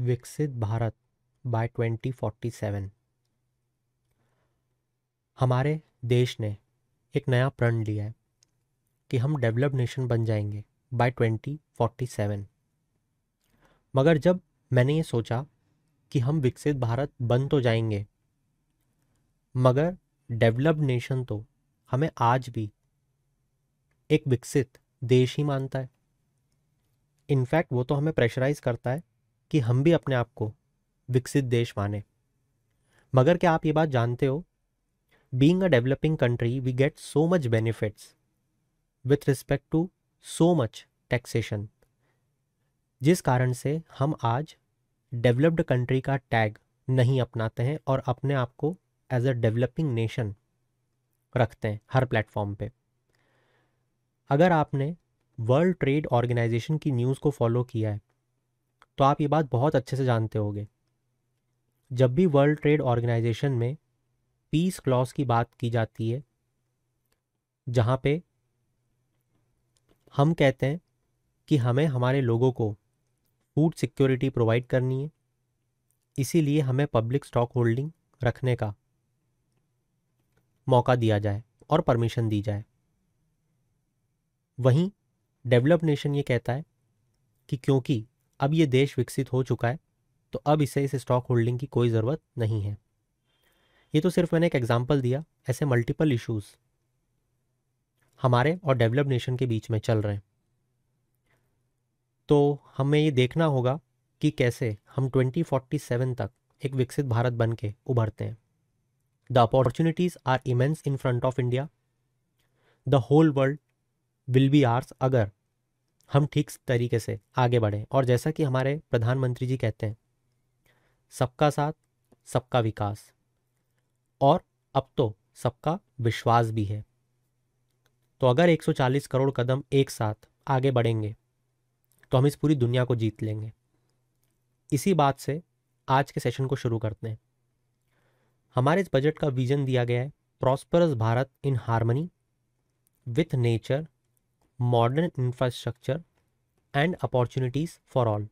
विकसित भारत बाय 2047 हमारे देश ने एक नया प्रण लिया है कि हम डेवलप्ड नेशन बन जाएंगे बाय 2047 मगर जब मैंने ये सोचा कि हम विकसित भारत बन तो जाएंगे मगर डेवलप्ड नेशन तो हमें आज भी एक विकसित देश ही मानता है इनफैक्ट वो तो हमें प्रेशराइज करता है कि हम भी अपने आप को विकसित देश माने मगर क्या आप ये बात जानते हो being a developing country we get so much benefits with respect to so much taxation जिस कारण से हम आज डेवलप्ड कंट्री का टैग नहीं अपनाते हैं और अपने आप को एज अ डेवलपिंग नेशन रखते हैं हर प्लेटफॉर्म पे अगर आपने वर्ल्ड ट्रेड ऑर्गेनाइजेशन की न्यूज़ को फॉलो किया है तो आप ये बात बहुत अच्छे से जानते होंगे जब भी वर्ल्ड ट्रेड ऑर्गेनाइजेशन में पीस क्लॉज की बात की जाती है जहाँ पे हम कहते हैं कि हमें हमारे लोगों को फूड सिक्योरिटी प्रोवाइड करनी है इसीलिए हमें पब्लिक स्टॉक होल्डिंग रखने का मौका दिया जाए और परमिशन दी जाए वहीं डेवलप नेशन ये कहता है कि क्योंकि अब ये देश विकसित हो चुका है तो अब इसे इस स्टॉक होल्डिंग की कोई ज़रूरत नहीं है ये तो सिर्फ मैंने एक एग्जाम्पल दिया ऐसे मल्टीपल इशूज हमारे और डेवलप्ड नेशन के बीच में चल रहे हैं तो हमें ये देखना होगा कि कैसे हम 2047 तक एक विकसित भारत बन के उभरते हैं the opportunities are immense in front of India the whole world will be ours अगर हम ठीक तरीके से आगे बढ़ें और जैसा कि हमारे प्रधानमंत्री जी कहते हैं सबका साथ सबका विकास और अब तो सबका विश्वास भी है तो अगर 140 करोड़ कदम एक साथ आगे बढ़ेंगे तो हम इस पूरी दुनिया को जीत लेंगे इसी बात से आज के सेशन को शुरू करते हैं हमारे इस बजट का विजन दिया गया है prosperous Bharat in harmony with nature modern infrastructure and opportunities for all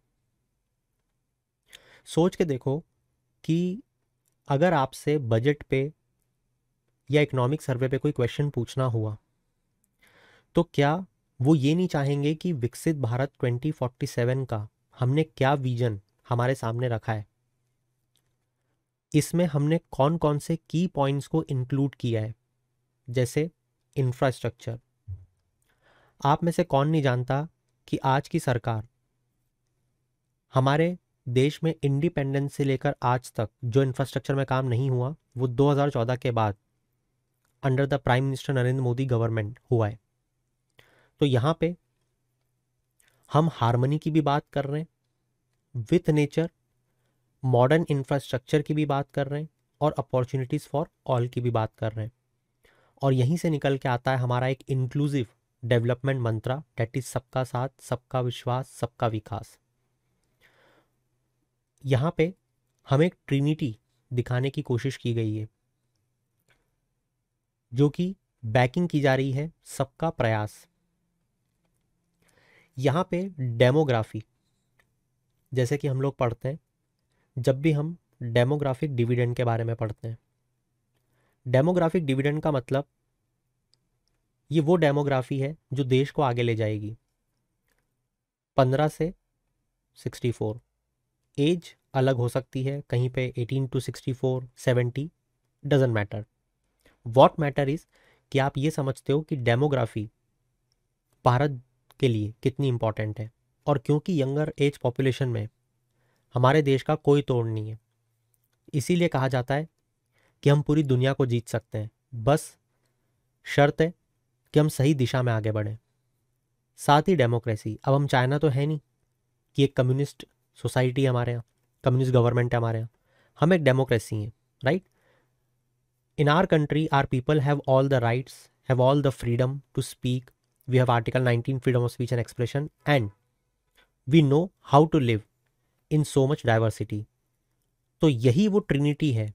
सोच के देखो कि अगर आपसे बजट पे या इकोनॉमिक सर्वे पे कोई क्वेश्चन पूछना हुआ तो क्या वो ये नहीं चाहेंगे कि विकसित भारत 2047 का हमने क्या विजन हमारे सामने रखा है इसमें हमने कौन कौन से की पॉइंट्स को इंक्लूड किया है जैसे इंफ्रास्ट्रक्चर आप में से कौन नहीं जानता कि आज की सरकार हमारे देश में इंडिपेंडेंस से लेकर आज तक जो इंफ्रास्ट्रक्चर में काम नहीं हुआ वो 2014 के बाद under the Prime Minister Narendra Modi government हुआ है तो यहाँ पे हम हारमोनी की भी बात कर रहे हैं विथ नेचर मॉडर्न इंफ्रास्ट्रक्चर की भी बात कर रहे हैं और अपॉर्चुनिटीज़ फॉर ऑल की भी बात कर रहे हैं और यहीं से निकल के आता है हमारा एक inclusive development mantra that is सबका साथ सबका विश्वास सबका विकास यहाँ पे हमें एक ट्रिनिटी दिखाने की कोशिश की गई है जो कि बैकिंग की जा रही है सबका प्रयास यहाँ पे डेमोग्राफी जैसे कि हम लोग पढ़ते हैं जब भी हम डेमोग्राफिक डिविडेंड के बारे में पढ़ते हैं डेमोग्राफिक डिविडेंड का मतलब ये वो डेमोग्राफी है जो देश को आगे ले जाएगी पंद्रह से सिक्सटी फोर एज अलग हो सकती है कहीं पे eighteen two sixty four seventy doesn't matter what matter is कि आप ये समझते हो कि डेमोग्राफी भारत के लिए कितनी इम्पॉर्टेंट है और क्योंकि यंगर एज पॉपुलेशन में हमारे देश का कोई तोड़ नहीं है इसीलिए कहा जाता है कि हम पूरी दुनिया को जीत सकते हैं बस शर्त है कि हम सही दिशा में आगे बढ़ें साथ ही डेमोक्रेसी अब हम चाइना तो है नहीं कि एक कम्युनिस्ट सोसाइटी है हमारे यहाँ कम्युनिस्ट गवर्नमेंट है हमारे यहाँ हम एक डेमोक्रेसी हैं right in our country our people have all the rights have all the freedom to speak we have article nineteen freedom of speech and expression and we know how to live in so much diversity तो यही वो Trinity है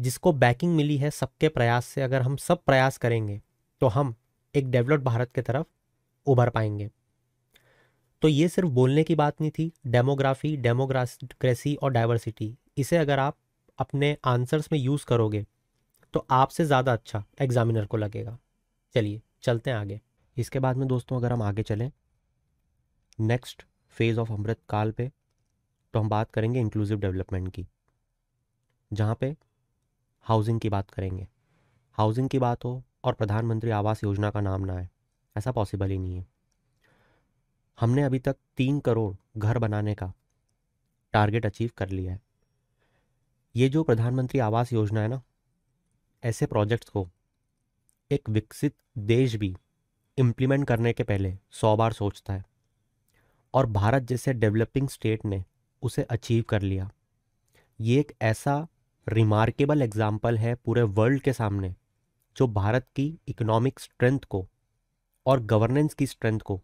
जिसको banking मिली है सबके प्रयास से अगर हम सब प्रयास करेंगे तो हम एक डेवलप्ड भारत के तरफ उभर पाएंगे तो ये सिर्फ बोलने की बात नहीं थी डेमोग्राफी डेमोग्रासी और डाइवर्सिटी इसे अगर आप अपने आंसर्स में यूज़ करोगे तो आपसे ज़्यादा अच्छा एग्जामिनर को लगेगा चलिए चलते हैं आगे इसके बाद में दोस्तों अगर हम आगे चलें नेक्स्ट फेज़ ऑफ अमृत काल पे तो हम बात करेंगे इंक्लूसिव डेवलपमेंट की जहाँ पे हाउसिंग की बात करेंगे हाउसिंग की बात हो और प्रधानमंत्री आवास योजना का नाम ना आए ऐसा पॉसिबल ही नहीं है हमने अभी तक तीन करोड़ घर बनाने का टारगेट अचीव कर लिया है ये जो प्रधानमंत्री आवास योजना है ना ऐसे प्रोजेक्ट्स को एक विकसित देश भी इम्प्लीमेंट करने के पहले सौ बार सोचता है और भारत जैसे डेवलपिंग स्टेट ने उसे अचीव कर लिया ये एक ऐसा रिमार्केबल एग्जाम्पल है पूरे वर्ल्ड के सामने जो भारत की इकोनॉमिक स्ट्रेंथ को और गवर्नेंस की स्ट्रेंथ को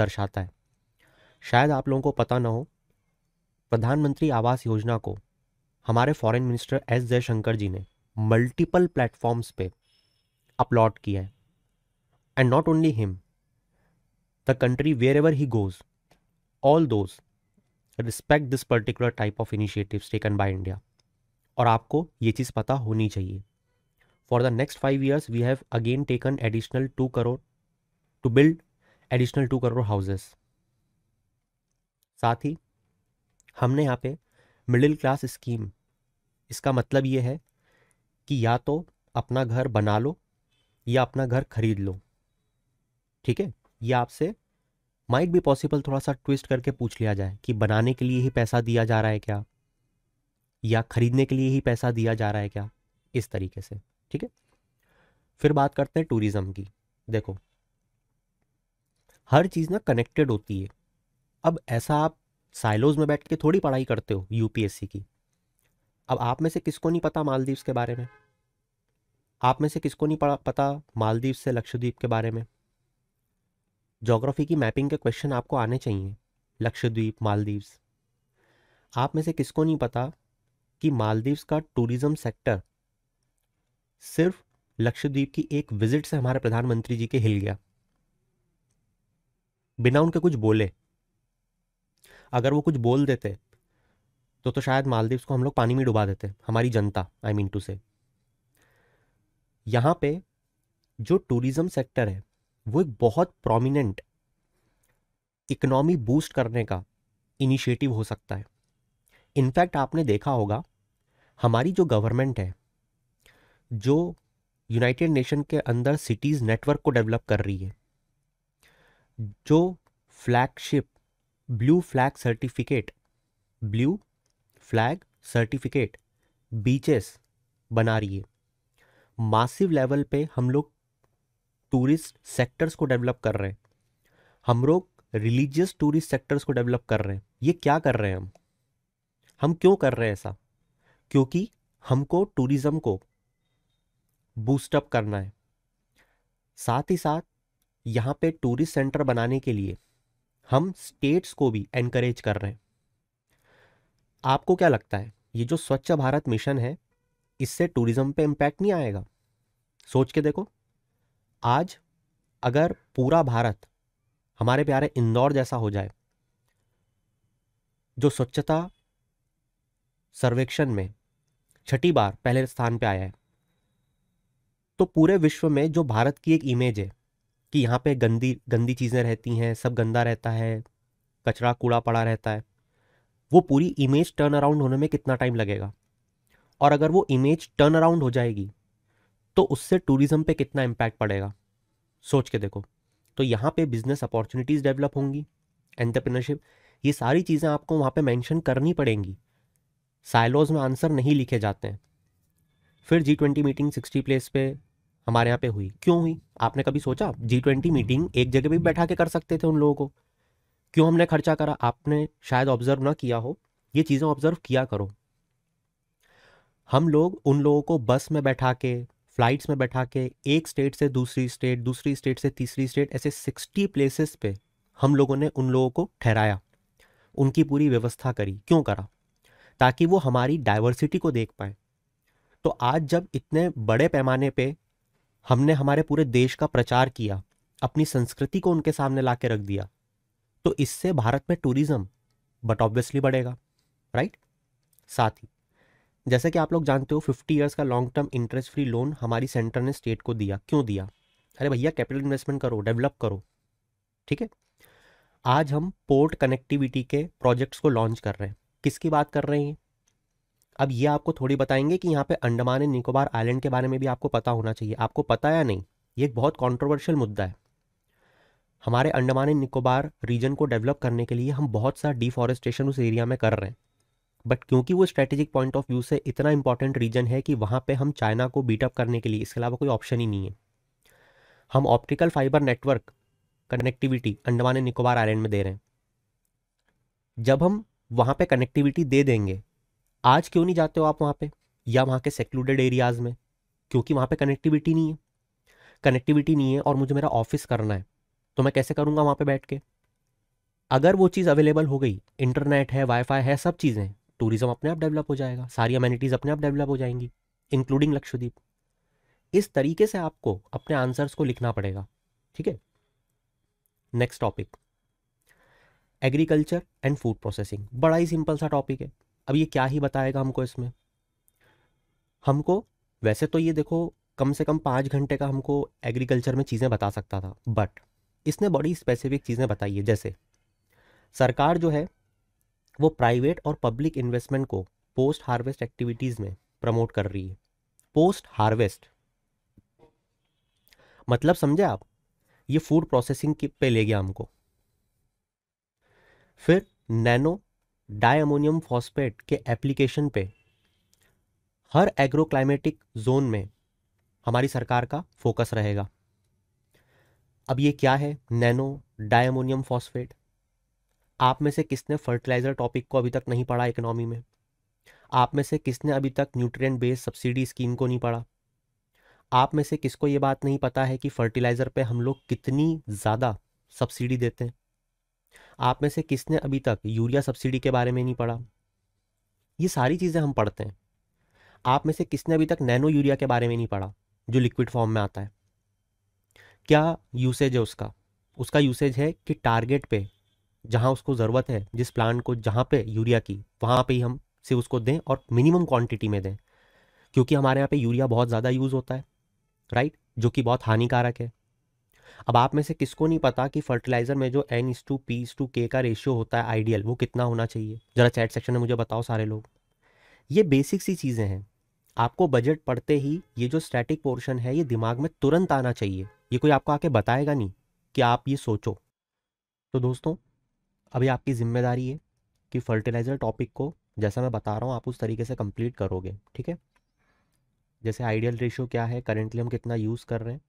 दर्शाता है शायद आप लोगों को पता ना हो प्रधानमंत्री आवास योजना को हमारे foreign minister S Jaishankar ji ने मल्टीपल प्लेटफॉर्म्स पे अपलोड किया है and not only him the country wherever he goes all those respect this particular type of initiatives taken by India और आपको ये चीज़ पता होनी चाहिए for the next five years we have again taken additional two crore to build additional two crore houses साथ ही हमने यहाँ पे मिडिल क्लास स्कीम इसका मतलब ये है कि या तो अपना घर बना लो या अपना घर खरीद लो ठीक है या आपसे माइट भी पॉसिबल थोड़ा सा ट्विस्ट करके पूछ लिया जाए कि बनाने के लिए ही पैसा दिया जा रहा है क्या या खरीदने के लिए ही पैसा दिया जा रहा है क्या इस तरीके से ठीक है फिर बात करते हैं टूरिज़्म की देखो हर चीज़ ना कनेक्टेड होती है अब ऐसा आप साइलोज में बैठ के थोड़ी पढ़ाई करते हो यूपीएससी की अब आप में से किसको नहीं पता मालदीव के बारे में आप में से किसको नहीं पड़ा पता मालदीव से लक्षद्वीप के बारे में जोग्राफी की मैपिंग के क्वेश्चन आपको आने चाहिए लक्षद्वीप मालदीव्स आप में से किसको नहीं पता कि मालदीव्स का टूरिज़्म सेक्टर सिर्फ लक्षद्वीप की एक विजिट से हमारे प्रधानमंत्री जी के हिल गया बिना उनके कुछ बोले अगर वो कुछ बोल देते तो तो शायद मालदीव्स को हम लोग पानी में डुबा देते हमारी जनता आई मीन टू से यहाँ पे जो टूरिज्म सेक्टर है वो एक बहुत प्रोमिनेंट इकोनॉमी बूस्ट करने का इनिशिएटिव हो सकता है इनफैक्ट आपने देखा होगा हमारी जो गवर्नमेंट है जो यूनाइटेड नेशन के अंदर सिटीज़ नेटवर्क को डेवलप कर रही है जो flagship blue flag certificate blue flag certificate beaches बना रही है मासिव लेवल पे हम लोग टूरिस्ट सेक्टर्स को डेवलप कर रहे हैं हम लोग रिलीजियस टूरिस्ट सेक्टर्स को डेवलप कर रहे हैं ये क्या कर रहे हैं हम हम क्यों कर रहे हैं ऐसा क्योंकि हमको टूरिज़्म को बूस्टअप करना है साथ ही साथ यहाँ पे टूरिस्ट सेंटर बनाने के लिए हम स्टेट्स को भी एनकरेज कर रहे हैं आपको क्या लगता है ये जो स्वच्छ भारत मिशन है इससे टूरिज्म पे इम्पैक्ट नहीं आएगा सोच के देखो आज अगर पूरा भारत हमारे प्यारे इंदौर जैसा हो जाए जो स्वच्छता सर्वेक्षण में छठी बार पहले स्थान पे आया है तो पूरे विश्व में जो भारत की एक इमेज है कि यहाँ पे गंदी गंदी चीज़ें रहती हैं सब गंदा रहता है कचरा कूड़ा पड़ा रहता है वो पूरी इमेज टर्न अराउंड होने में कितना टाइम लगेगा और अगर वो इमेज टर्न अराउंड हो जाएगी तो उससे टूरिज़्म पे कितना इम्पैक्ट पड़ेगा सोच के देखो तो यहाँ पे बिजनेस अपॉर्चुनिटीज़ डेवलप होंगी एंटरप्रेनरशिप ये सारी चीज़ें आपको वहाँ पे मेंशन करनी पड़ेंगी साइलोज में आंसर नहीं लिखे जाते हैं फिर G twenty meeting sixty place पे हमारे यहाँ पे हुई क्यों हुई आपने कभी सोचा जी ट्वेंटी मीटिंग एक जगह भी बैठा के कर सकते थे उन लोगों को क्यों हमने खर्चा करा आपने शायद ऑब्जर्व ना किया हो ये चीज़ें ऑब्जर्व किया करो हम लोग उन लोगों को बस में बैठा के फ्लाइट्स में बैठा के एक स्टेट से दूसरी स्टेट दूसरी स्टेट से तीसरी स्टेट ऐसे सिक्सटी प्लेसेस पे हम लोगों ने उन लोगों को ठहराया उनकी पूरी व्यवस्था करी क्यों करा ताकि वो हमारी डाइवर्सिटी को देख पाए तो आज जब इतने बड़े पैमाने पे हमने हमारे पूरे देश का प्रचार किया अपनी संस्कृति को उनके सामने ला के रख दिया तो इससे भारत में टूरिज्म बट ऑब्वियसली बढ़ेगा राइट साथ ही जैसे कि आप लोग जानते हो फिफ्टी ईयर्स का long term interest free loan हमारी सेंटर ने स्टेट को दिया क्यों दिया अरे भैया कैपिटल इन्वेस्टमेंट करो डेवलप करो ठीक है आज हम पोर्ट कनेक्टिविटी के प्रोजेक्ट्स को लॉन्च कर रहे हैं किसकी बात कर रहे हैं अब ये आपको थोड़ी बताएंगे कि यहाँ पे अंडमान एंड निकोबार आइलैंड के बारे में भी आपको पता होना चाहिए आपको पता या नहीं ये एक बहुत कॉन्ट्रोवर्शियल मुद्दा है हमारे अंडमान एंड निकोबार रीजन को डेवलप करने के लिए हम बहुत सा डिफॉरेस्टेशन उस एरिया में कर रहे हैं बट क्योंकि वो स्ट्रेटेजिक पॉइंट ऑफ व्यू से इतना इंपॉर्टेंट रीजन है कि वहाँ पर हम चाइना को बीटअप करने के लिए इसके अलावा कोई ऑप्शन ही नहीं है हम optical fibre network connectivity Andaman and Nicobar island में दे रहे हैं जब हम वहाँ पे कनेक्टिविटी दे देंगे आज क्यों नहीं जाते हो आप वहाँ पे या वहाँ के सेक्लूडेड एरियाज़ में क्योंकि वहाँ पे कनेक्टिविटी नहीं है कनेक्टिविटी नहीं है और मुझे मेरा ऑफिस करना है तो मैं कैसे करूँगा वहाँ पे बैठ के अगर वो चीज़ अवेलेबल हो गई इंटरनेट है वाईफाई है सब चीज़ें टूरिज़्म अपने आप डेवलप हो जाएगा सारी अम्यूनिटीज़ अपने आप डेवलप हो जाएंगी इंक्लूडिंग लक्षद्वीप इस तरीके से आपको अपने आंसर्स को लिखना पड़ेगा ठीक है next topic agriculture and food processing बड़ा ही सिंपल सा टॉपिक है अब ये क्या ही बताएगा हमको इसमें हमको वैसे तो ये देखो कम से कम पाँच घंटे का हमको एग्रीकल्चर में चीज़ें बता सकता था बट इसने बड़ी स्पेसिफिक चीज़ें बताई है जैसे सरकार जो है वो प्राइवेट और पब्लिक इन्वेस्टमेंट को पोस्ट हार्वेस्ट एक्टिविटीज़ में प्रमोट कर रही है पोस्ट हार्वेस्ट मतलब समझे आप ये फूड प्रोसेसिंग पे ले गया हमको फिर नैनो डायमोनियम फॉस्फेट के एप्लीकेशन पे हर एग्रोक्लाइमेटिक जोन में हमारी सरकार का फोकस रहेगा अब ये क्या है नैनो डायमोनियम फॉस्फेट आप में से किसने फर्टिलाइज़र टॉपिक को अभी तक नहीं पढ़ा इकोनॉमी में आप में से किसने अभी तक न्यूट्रिएंट बेस्ड सब्सिडी स्कीम को नहीं पढ़ा आप में से किसको ये बात नहीं पता है कि फर्टिलाइज़र पे हम लोग कितनी ज़्यादा सब्सिडी देते हैं आप में से किसने अभी तक यूरिया सब्सिडी के बारे में नहीं पढ़ा ये सारी चीज़ें हम पढ़ते हैं आप में से किसने अभी तक नैनो यूरिया के बारे में नहीं पढ़ा जो लिक्विड फॉर्म में आता है क्या यूसेज है उसका उसका यूसेज है कि टारगेट पे जहाँ उसको ज़रूरत है जिस प्लांट को जहाँ पे यूरिया की वहाँ पे ही हम से उसको दें और मिनिमम क्वांटिटी में दें क्योंकि हमारे यहाँ पे यूरिया बहुत ज़्यादा यूज़ होता है राइट जो कि बहुत हानिकारक है अब आप में से किसको नहीं पता कि फर्टिलाइजर में जो एन इस टू पी इस टू के का रेशियो होता है आइडियल वो कितना होना चाहिए ज़रा चैट सेक्शन में मुझे बताओ सारे लोग ये बेसिक सी चीज़ें हैं आपको बजट पढ़ते ही ये जो स्टैटिक पोर्शन है ये दिमाग में तुरंत आना चाहिए ये कोई आपको आके बताएगा नहीं कि आप ये सोचो तो दोस्तों अभी आपकी जिम्मेदारी है कि फर्टिलाइज़र टॉपिक को जैसा मैं बता रहा हूँ आप उस तरीके से कंप्लीट करोगे ठीक है जैसे आइडियल रेशियो क्या है करेंटली हम कितना यूज़ कर रहे हैं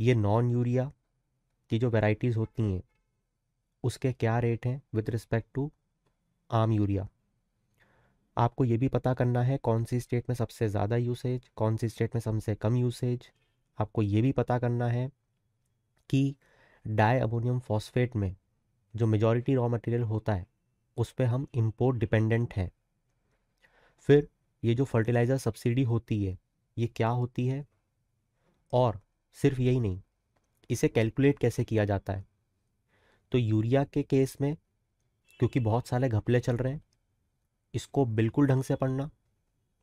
ये नॉन यूरिया की जो वेराइटीज़ होती हैं उसके क्या रेट हैं विद रिस्पेक्ट टू आम यूरिया आपको ये भी पता करना है कौन सी स्टेट में सबसे ज़्यादा यूसेज कौन सी स्टेट में सबसे कम यूसेज आपको ये भी पता करना है कि डाई अमोनियम फॉस्फेट में जो मेजॉरिटी रॉ मटेरियल होता है उस पर हम इम्पोर्ट डिपेंडेंट हैं फिर ये जो फर्टिलाइज़र सब्सिडी होती है ये क्या होती है और सिर्फ यही नहीं इसे कैलकुलेट कैसे किया जाता है तो यूरिया के केस में क्योंकि बहुत सारे घपले चल रहे हैं इसको बिल्कुल ढंग से पढ़ना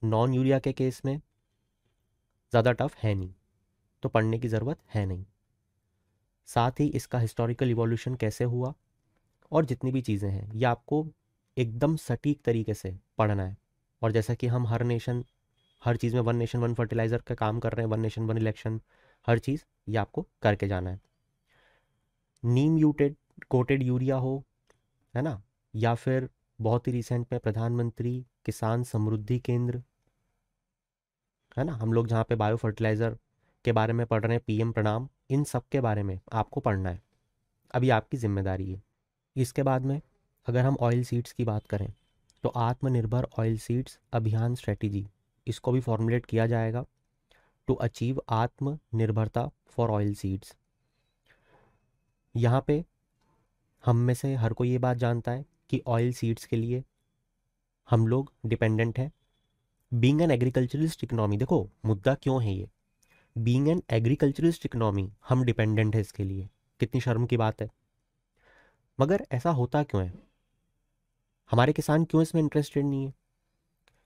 नॉन यूरिया के केस में ज़्यादा टफ है नहीं तो पढ़ने की ज़रूरत है नहीं साथ ही इसका हिस्टोरिकल इवोल्यूशन कैसे हुआ और जितनी भी चीज़ें हैं ये आपको एकदम सटीक तरीके से पढ़ना है और जैसा कि हम हर नेशन हर चीज़ में वन नेशन वन फर्टिलाइज़र का काम कर रहे हैं वन नेशन वन इलेक्शन हर चीज़ ये आपको करके जाना है नीम यूटेड कोटेड यूरिया हो है ना या फिर बहुत ही रिसेंट में प्रधानमंत्री किसान समृद्धि केंद्र है ना हम लोग जहाँ पे बायो फर्टिलाइज़र के बारे में पढ़ रहे हैं पीएम प्रणाम इन सब के बारे में आपको पढ़ना है अभी आपकी जिम्मेदारी है इसके बाद में अगर हम ऑयल सीड्स की बात करें तो आत्मनिर्भर ऑयल सीड्स अभियान स्ट्रेटजी इसको भी फॉर्मुलेट किया जाएगा टू अचीव आत्मनिर्भरता फॉर ऑयल सीड्स यहाँ पे हम में से हर कोई ये बात जानता है कि ऑयल सीड्स के लिए हम लोग डिपेंडेंट हैं बींग एन एग्रीकल्चरलिस्ट इकनॉमी देखो मुद्दा क्यों है ये बींग एन एग्रीकल्चरलिस्ट इकनॉमी हम डिपेंडेंट है इसके लिए कितनी शर्म की बात है मगर ऐसा होता क्यों है हमारे किसान क्यों इसमें इंटरेस्टेड नहीं है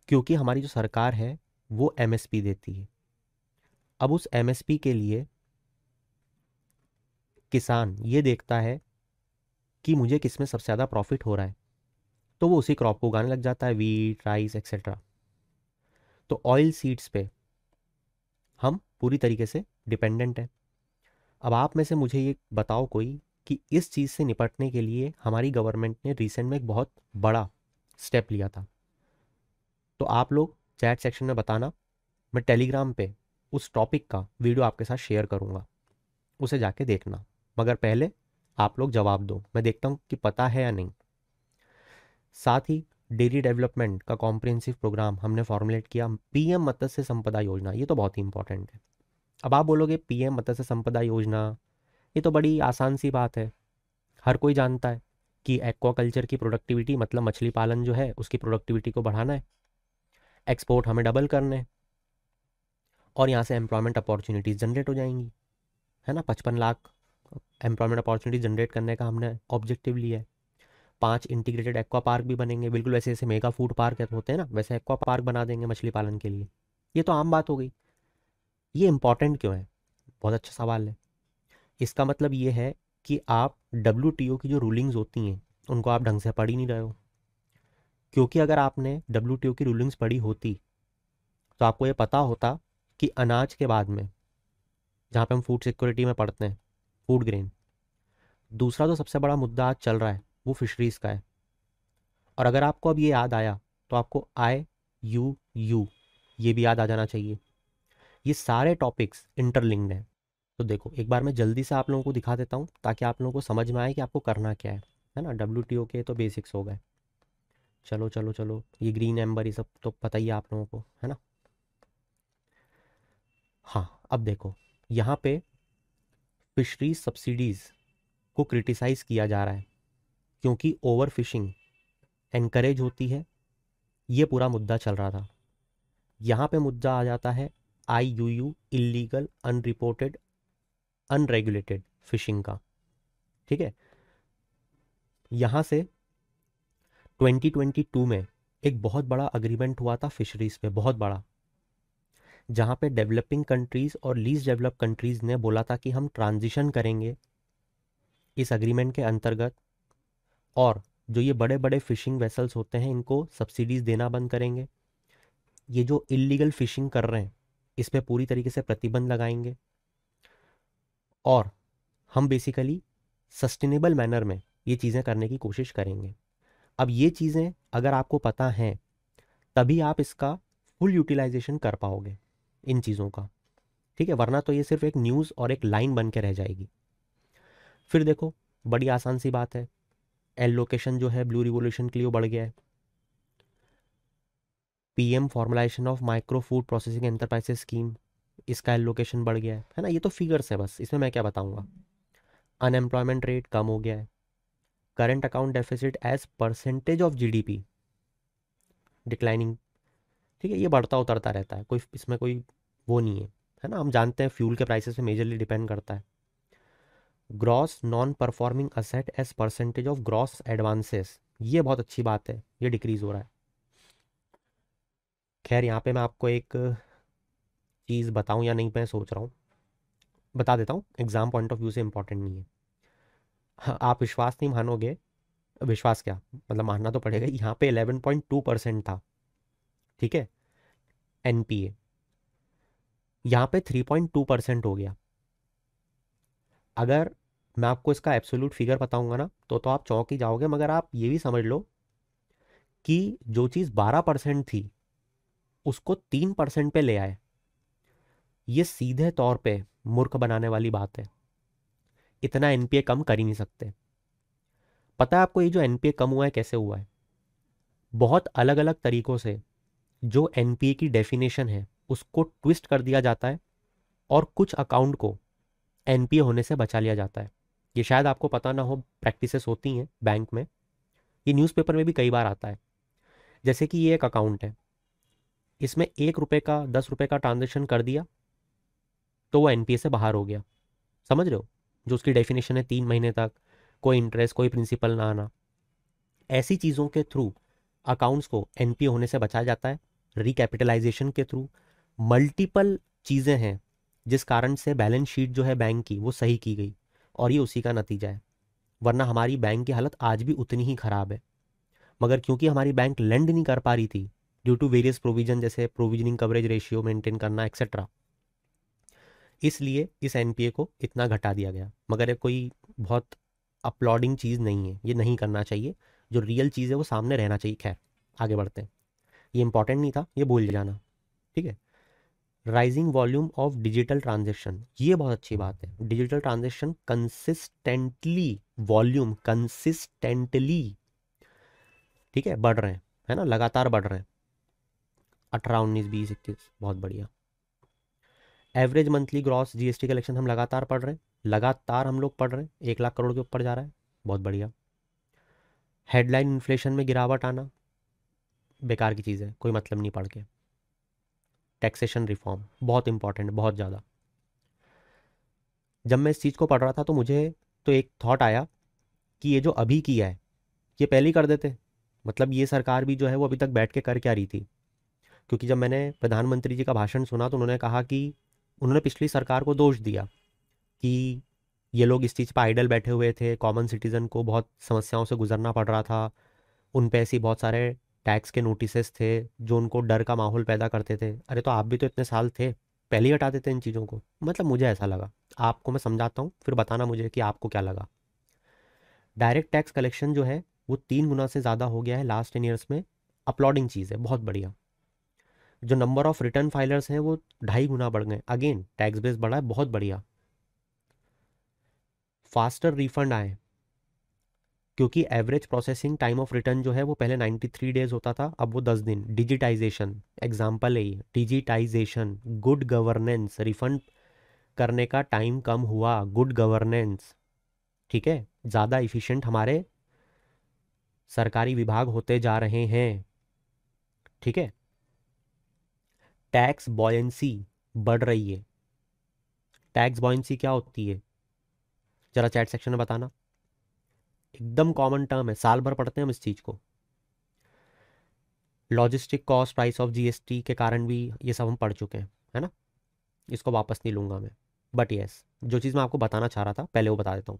क्योंकि हमारी जो सरकार है वो एमएसपी देती है अब उस एमएसपी के लिए किसान ये देखता है कि मुझे किस में सबसे ज़्यादा प्रॉफिट हो रहा है तो वो उसी क्रॉप को उगाने लग जाता है वीट राइस एक्सेट्रा तो ऑयल सीड्स पे हम पूरी तरीके से डिपेंडेंट हैं अब आप में से मुझे ये बताओ कोई कि इस चीज़ से निपटने के लिए हमारी गवर्नमेंट ने रिसेंट में एक बहुत बड़ा स्टेप लिया था तो आप लोग चैट सेक्शन में बताना मैं टेलीग्राम पे उस टॉपिक का वीडियो आपके साथ शेयर करूँगा उसे जाके देखना मगर पहले आप लोग जवाब दो मैं देखता हूँ कि पता है या नहीं साथ ही डेयरी डेवलपमेंट का कॉम्प्रिहेंसिव प्रोग्राम हमने फॉर्मुलेट किया पीएम मत्स्य संपदा योजना ये तो बहुत ही इंपॉर्टेंट है अब आप बोलोगे पीएम मत्स्य संपदा योजना ये तो बड़ी आसान सी बात है हर कोई जानता है कि एक्वाकल्चर की प्रोडक्टिविटी मतलब मछली पालन जो है उसकी प्रोडक्टिविटी को बढ़ाना है एक्सपोर्ट हमें डबल करना है और यहाँ से एम्प्लॉयमेंट अपॉर्चुनिटीज़ जनरेट हो जाएंगी है ना पचपन लाख एम्प्लॉयमेंट अपॉर्चुनिटी जनरेट करने का हमने ऑब्जेक्टिव लिया है पांच इंटीग्रेटेड एक्वा पार्क भी बनेंगे बिल्कुल वैसे जैसे मेगा फूड पार्क होते हैं ना वैसे एक्वा पार्क बना देंगे मछली पालन के लिए ये तो आम बात हो गई ये इम्पॉर्टेंट क्यों है बहुत अच्छा सवाल है इसका मतलब ये है कि आप डब्ल्यू की जो रूलिंग्स होती हैं उनको आप ढंग से पढ़ ही नहीं रहे हो क्योंकि अगर आपने डब्ल्यू की रूलिंग्स पढ़ी होती तो आपको ये पता होता कि अनाज के बाद में जहाँ पे हम फूड सिक्योरिटी में पढ़ते हैं फूड ग्रेन दूसरा जो तो सबसे बड़ा मुद्दा आज चल रहा है वो फिशरीज़ का है और अगर आपको अब ये याद आया तो आपको आई यू यू ये भी याद आ जाना चाहिए ये सारे टॉपिक्स इंटरलिंक्ड हैं तो देखो एक बार मैं जल्दी से आप लोगों को दिखा देता हूँ ताकि आप लोगों को समझ में आए कि आपको करना क्या है है ना डब्ल्यू टी ओ के तो बेसिक्स हो गए चलो चलो चलो ये ग्रीन एम्बर ये सब तो पता ही है आप लोगों को है ना हाँ अब देखो यहाँ पे फिशरीज सब्सिडीज़ को क्रिटिसाइज़ किया जा रहा है क्योंकि ओवर फिशिंग एनकरेज होती है ये पूरा मुद्दा चल रहा था यहाँ पे मुद्दा आ जाता है I U U illegal unreported unregulated fishing का ठीक है यहाँ से 2022 में एक बहुत बड़ा अग्रीमेंट हुआ था फिशरीज़ पे बहुत बड़ा जहाँ पे डेवलपिंग कंट्रीज़ और लीज डेवलप कंट्रीज़ ने बोला था कि हम ट्रांजिशन करेंगे इस अग्रीमेंट के अंतर्गत और जो ये बड़े बड़े फ़िशिंग वेसल्स होते हैं इनको सब्सिडीज़ देना बंद करेंगे ये जो इलीगल फ़िशिंग कर रहे हैं इस पर पूरी तरीके से प्रतिबंध लगाएंगे और हम बेसिकली सस्टेनेबल मैनर में ये चीज़ें करने की कोशिश करेंगे अब ये चीज़ें अगर आपको पता हैं तभी आप इसका फुल यूटिलाइजेशन कर पाओगे इन चीज़ों का ठीक है वरना तो ये सिर्फ एक न्यूज़ और एक लाइन बन के रह जाएगी फिर देखो बड़ी आसान सी बात है एलोकेशन जो है ब्लू रिवोल्यूशन के लिए बढ़ गया है PM formalisation of micro food processing enterprises scheme इसका एलोकेशन बढ़ गया है है ना ये तो फिगर्स है बस इसमें मैं क्या बताऊंगा अनएम्प्लॉयमेंट रेट कम हो गया है current account deficit as percentage of GDP declining ठीक है ये बढ़ता उतरता रहता है कोई इसमें कोई वो नहीं है है ना हम जानते हैं फ्यूल के प्राइसेस पे मेजरली डिपेंड करता है gross non performing asset as percentage of gross advances ये बहुत अच्छी बात है ये डिक्रीज हो रहा है खैर यहाँ पे मैं आपको एक चीज़ बताऊँ या नहीं मैं सोच रहा हूँ बता देता हूँ एग्ज़ाम पॉइंट ऑफ व्यू से इम्पॉर्टेंट नहीं है हाँ, आप विश्वास नहीं मानोगे विश्वास क्या मतलब मानना तो पड़ेगा यहाँ पे 11.2 परसेंट था ठीक है एनपीए यहां पे थ्री पॉइंट टू परसेंट हो गया अगर मैं आपको इसका एब्सोल्यूट फिगर बताऊंगा ना तो तो आप चौंक ही जाओगे मगर आप ये भी समझ लो कि जो चीज़ बारह परसेंट थी उसको तीन परसेंट पे ले आए ये सीधे तौर पे मूर्ख बनाने वाली बात है इतना एनपीए कम कर ही नहीं सकते पता है आपको ये जो एनपीए कम हुआ है कैसे हुआ है बहुत अलग अलग तरीक़ों से जो एन की डेफिनेशन है उसको ट्विस्ट कर दिया जाता है और कुछ अकाउंट को एन होने से बचा लिया जाता है ये शायद आपको पता ना हो प्रैक्टिसेस होती हैं बैंक में ये न्यूज़पेपर में भी कई बार आता है जैसे कि ये एक अकाउंट है इसमें एक रुपये का दस रुपये का ट्रांजेक्शन कर दिया तो वो एन से बाहर हो गया समझ रहे हो जो उसकी डेफिनेशन है तीन महीने तक कोई इंटरेस्ट कोई प्रिंसिपल ना आना ऐसी चीज़ों के थ्रू अकाउंट्स को एन होने से बचाया जाता है रिकैपिटलाइजेशन के थ्रू मल्टीपल चीज़ें हैं जिस कारण से बैलेंस शीट जो है बैंक की वो सही की गई और ये उसी का नतीजा है वरना हमारी बैंक की हालत आज भी उतनी ही ख़राब है मगर क्योंकि हमारी बैंक लेंड नहीं कर पा रही थी ड्यू टू वेरियस प्रोविजन जैसे प्रोविजनिंग कवरेज रेशियो मेंटेन करना एक्सेट्रा इसलिए इस एनपीए को इतना घटा दिया गया मगर ये कोई बहुत अपलॉडिंग चीज़ नहीं है ये नहीं करना चाहिए जो रियल चीज़ है वो सामने रहना चाहिए खैर आगे बढ़ते हैं ये इंपॉर्टेंट नहीं था ये भूल जाना ठीक है rising volume of digital transaction ये बहुत अच्छी बात है digital transaction consistently volume consistently ठीक है बढ़ रहे हैं है ना लगातार बढ़ रहे हैं अठारह उन्नीस बीस इक्कीस बहुत बढ़िया average monthly gross GST collection हम लगातार पढ़ रहे हैं लगातार हम लोग पढ़ रहे हैं एक लाख करोड़ के ऊपर जा रहा है बहुत बढ़िया हेडलाइन इन्फ्लेशन में गिरावट आना बेकार की चीज़ है कोई मतलब नहीं पढ़ के टैक्सेशन रिफॉर्म बहुत इंपॉर्टेंट बहुत ज़्यादा जब मैं इस चीज़ को पढ़ रहा था तो मुझे तो एक थॉट आया कि ये जो अभी किया है ये पहले ही कर देते मतलब ये सरकार भी जो है वो अभी तक बैठ के कर क्या रही थी क्योंकि जब मैंने प्रधानमंत्री जी का भाषण सुना तो उन्होंने कहा कि उन्होंने पिछली सरकार को दोष दिया कि ये लोग इस चीज़ पर आइडल बैठे हुए थे कॉमन सिटीज़न को बहुत समस्याओं से गुजरना पड़ रहा था उन पर ऐसी बहुत सारे टैक्स के नोटिसेस थे जो उनको डर का माहौल पैदा करते थे अरे तो आप भी तो इतने साल थे पहले ही हटाते थे इन चीज़ों को मतलब मुझे ऐसा लगा आपको मैं समझाता हूँ फिर बताना मुझे कि आपको क्या लगा डायरेक्ट टैक्स कलेक्शन जो है वो तीन गुना से ज़्यादा हो गया है लास्ट टेन ईयर्स में अपलॉडिंग चीज़ है बहुत बढ़िया जो नंबर ऑफ रिटर्न फाइलर्स हैं वो ढाई गुना बढ़ गए अगेन टैक्स बेस बढ़ा है बहुत बढ़िया फास्टर रिफंड आए क्योंकि average processing time of return जो है वो पहले 93 डेज होता था अब वो 10 दिन डिजिटाइजेशन एग्जाम्पल है ये डिजिटाइजेशन गुड गवर्नेंस रिफंड करने का टाइम कम हुआ गुड गवर्नेंस ठीक है ज़्यादा इफ़िशेंट हमारे सरकारी विभाग होते जा रहे हैं ठीक है टैक्स बॉयंसी बढ़ रही है टैक्स बॉयंसी क्या होती है ज़रा चैट सेक्शन में बताना एकदम कॉमन टर्म है साल भर पढ़ते हैं हम इस चीज़ को logistic cost price of GST के कारण भी ये सब हम पढ़ चुके हैं है ना इसको वापस नहीं लूंगा मैं बट yes, जो चीज़ मैं आपको बताना चाह रहा था पहले वो बता देता हूं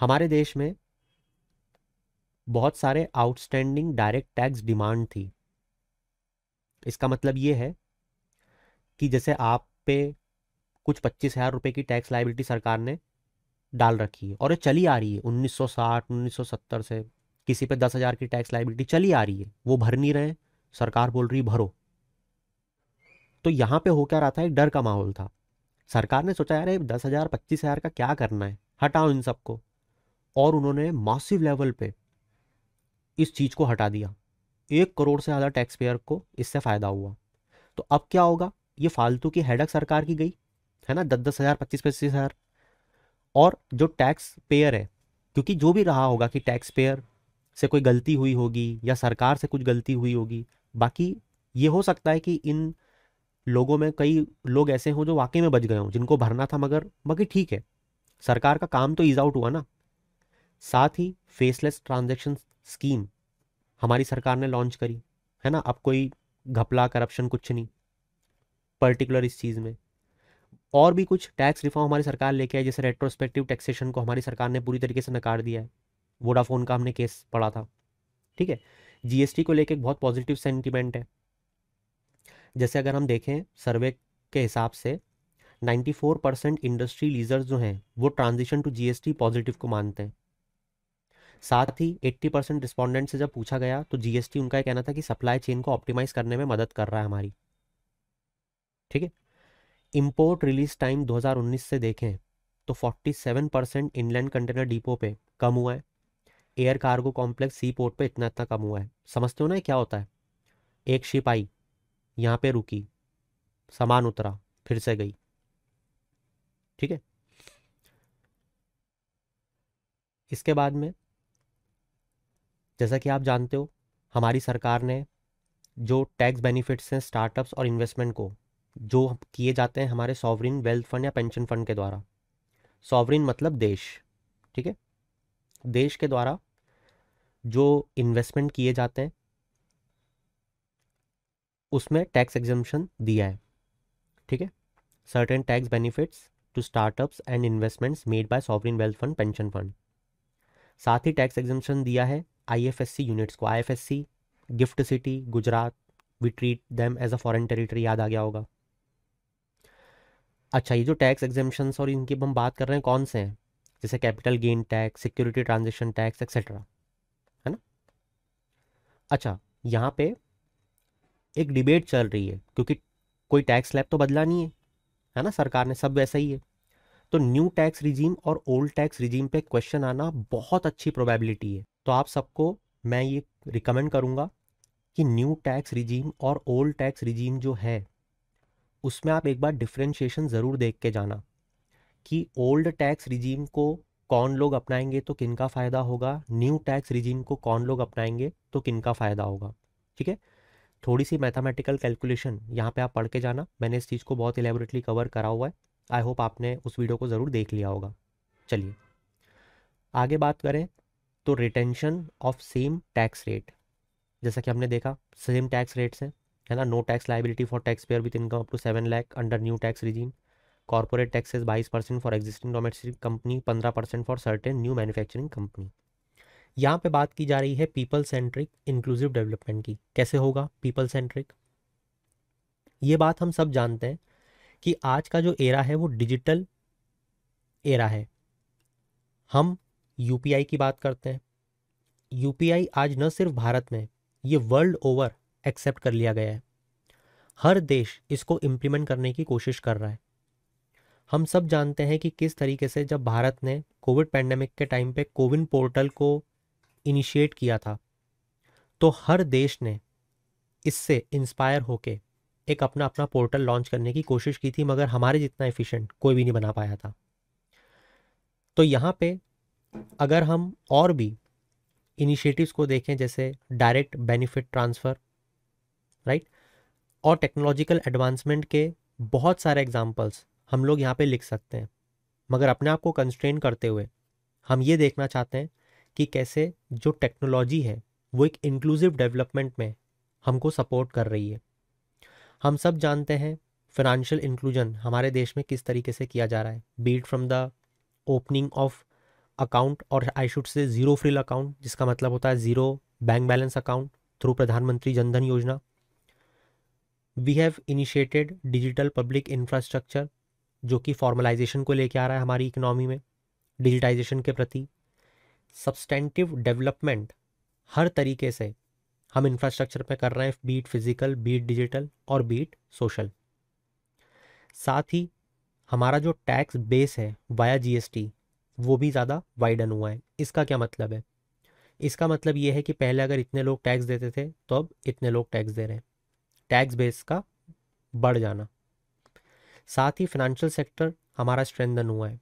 हमारे देश में बहुत सारे आउटस्टैंडिंग डायरेक्ट टैक्स डिमांड थी इसका मतलब ये है कि जैसे आप पे कुछ पच्चीस हज़ार रुपए की टैक्स लाइबिलिटी सरकार ने डाल रखी है और ये चली आ रही है 1960 1970 से किसी पे दस हजार की टैक्स लाइबिलिटी चली आ रही है वो भर नहीं रहे सरकार बोल रही भरो तो यहाँ पे हो क्या रहा था एक डर का माहौल था सरकार ने सोचा यार दस हजार पच्चीस हजार का क्या करना है हटाओ इन सबको और उन्होंने मासिव लेवल पे इस चीज को हटा दिया एक करोड़ से ज़्यादा टैक्स पेयर को इससे फ़ायदा हुआ तो अब क्या होगा ये फालतू की हेडक सरकार की गई है ना दस दस हज़ार पच्चीस पच्चीस हज़ार और जो टैक्स पेयर है क्योंकि जो भी रहा होगा कि टैक्स पेयर से कोई गलती हुई होगी या सरकार से कुछ गलती हुई होगी बाकी ये हो सकता है कि इन लोगों में कई लोग ऐसे हों जो वाकई में बच गए हों जिनको भरना था मगर बाकी ठीक है सरकार का काम तो ईज आउट हुआ ना साथ ही फेसलेस ट्रांजेक्शन स्कीम हमारी सरकार ने लॉन्च करी है ना अब कोई घपला करप्शन कुछ नहीं पर्टिकुलर इस चीज़ में और भी कुछ टैक्स रिफॉर्म हमारी सरकार लेके आई जैसे रेट्रोस्पेक्टिव टैक्सेशन को हमारी सरकार ने पूरी तरीके से नकार दिया है वोडाफोन का हमने केस पढ़ा था ठीक है जीएसटी को लेकर एक बहुत पॉजिटिव सेंटिमेंट है जैसे अगर हम देखें सर्वे के हिसाब से 94 परसेंट इंडस्ट्री लीजर्स जो हैं वो ट्रांजिशन टू जीएसटी पॉजिटिव को मानते हैं साथ ही 80 परसेंट रिस्पॉन्डेंट से जब पूछा गया तो जीएसटी उनका कहना था कि सप्लाई चेन को ऑप्टिमाइज करने में मदद कर रहा है हमारी ठीक है इंपोर्ट रिलीज टाइम 2019 से देखें तो 47 परसेंट इनलैंड कंटेनर डिपो पे कम हुआ है air cargo complex sea port पे इतना इतना कम हुआ है समझते हो ना क्या होता है एक शिप आई यहाँ पे रुकी सामान उतरा फिर से गई ठीक है इसके बाद में जैसा कि आप जानते हो हमारी सरकार ने जो टैक्स बेनिफिट्स हैं स्टार्टअप्स और इन्वेस्टमेंट को जो किए जाते हैं हमारे सॉवरिन वेल्थ फंड या पेंशन फंड के द्वारा सॉवरिन मतलब देश ठीक है देश के द्वारा जो इन्वेस्टमेंट किए जाते हैं उसमें टैक्स एग्जम्पन दिया है ठीक है certain tax benefits to startups and investments made by sovereign wealth fund pension fund साथ ही टैक्स एग्जम्पन दिया है आईएफएससी यूनिट्स को IFSC GIFT City Gujarat we treat them as a foreign territory याद आ गया होगा अच्छा ये जो टैक्स एग्जामेशंस और इनकी हम बात कर रहे हैं कौन से हैं जैसे capital gain tax security transaction tax etcetera है ना अच्छा यहाँ पे एक डिबेट चल रही है क्योंकि कोई टैक्स स्लैब तो बदला नहीं है है ना सरकार ने सब वैसा ही है तो न्यू टैक्स रिजीम और ओल्ड टैक्स रिजीम पे क्वेश्चन आना बहुत अच्छी प्रोबेबिलिटी है तो आप सबको मैं ये रिकमेंड करूँगा कि न्यू टैक्स रिजीम और ओल्ड टैक्स रिजीम जो है उसमें आप एक बार डिफ्रेंशिएशन ज़रूर देख के जाना कि ओल्ड टैक्स रिजीम को कौन लोग अपनाएंगे तो किन का फ़ायदा होगा न्यू टैक्स रिजीम को कौन लोग अपनाएंगे तो किन का फ़ायदा होगा ठीक है थोड़ी सी मैथमेटिकल कैलकुलेशन यहाँ पे आप पढ़ के जाना मैंने इस चीज़ को बहुत एलेबरेटली कवर करा हुआ है आई होप आपने उस वीडियो को ज़रूर देख लिया होगा चलिए आगे बात करें तो retention of same tax rate जैसा कि हमने देखा सेम टैक्स रेट्स हैं है ना no tax liability for taxpayer with income up to seven lakh under new tax regime corporate taxes बाईस percent for existing domestic company पंद्रह percent for certain new manufacturing company यहाँ पे बात की जा रही है पीपल सेंट्रिक इंक्लूसिव डेवलपमेंट की कैसे होगा पीपल सेंट्रिक ये बात हम सब जानते हैं कि आज का जो एरा है वो डिजिटल एरा है हम यूपीआई की बात करते हैं यूपीआई आज न सिर्फ भारत में ये वर्ल्ड ओवर एक्सेप्ट कर लिया गया है हर देश इसको इम्प्लीमेंट करने की कोशिश कर रहा है हम सब जानते हैं कि किस तरीके से जब भारत ने कोविड पैंडमिक के टाइम पे कोविन पोर्टल को इनिशिएट किया था तो हर देश ने इससे इंस्पायर होके एक अपना अपना पोर्टल लॉन्च करने की कोशिश की थी मगर हमारे जितना एफिशिएंट कोई भी नहीं बना पाया था तो यहाँ पे अगर हम और भी इनिशिएटिव्स को देखें जैसे डायरेक्ट बेनिफिट ट्रांसफ़र राइट और टेक्नोलॉजिकल एडवांसमेंट के बहुत सारे एग्जाम्पल्स हम लोग यहाँ पे लिख सकते हैं मगर अपने आप को कंस्ट्रेन करते हुए हम ये देखना चाहते हैं कि कैसे जो टेक्नोलॉजी है वो एक इंक्लूसिव डेवलपमेंट में हमको सपोर्ट कर रही है हम सब जानते हैं फिनंशियल इंक्लूजन हमारे देश में किस तरीके से किया जा रहा है be it from the opening of account और I should say zero frill account जिसका मतलब होता है zero bank balance account through Pradhan Mantri Jan Dhan Yojana we have initiated digital public infrastructure जो कि फॉर्मलाइजेशन को लेके आ रहा है हमारी इकोनॉमी में डिजिटाइजेशन के प्रति सब्सटेंटिव डेवलपमेंट हर तरीके से हम इंफ्रास्ट्रक्चर पे कर रहे हैं बीट फिजिकल बीट डिजिटल और बीट सोशल साथ ही हमारा जो टैक्स बेस है वाया जीएसटी वो भी ज़्यादा वाइडन हुआ है इसका क्या मतलब है इसका मतलब ये है कि पहले अगर इतने लोग टैक्स देते थे तो अब इतने लोग टैक्स दे रहे हैं टैक्स बेस का बढ़ जाना साथ ही फाइनेंशियल सेक्टर हमारा स्ट्रेंथन हुआ है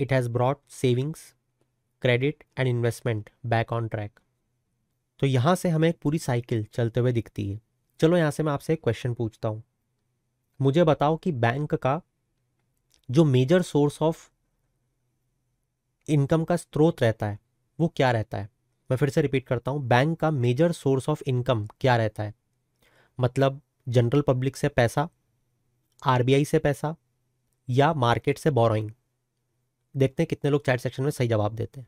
it has broad savings credit and investment back on track तो यहाँ से हमें एक पूरी साइकिल चलते हुए दिखती है चलो यहाँ से मैं आपसे एक क्वेश्चन पूछता हूँ मुझे बताओ कि बैंक का जो मेजर सोर्स ऑफ इनकम का स्रोत रहता है वो क्या रहता है मैं फिर से रिपीट करता हूँ बैंक का मेजर सोर्स ऑफ इनकम क्या रहता है मतलब जनरल पब्लिक से पैसा आरबीआई से पैसा या मार्केट से बोरोइंग देखते हैं कितने लोग चैट सेक्शन में सही जवाब देते हैं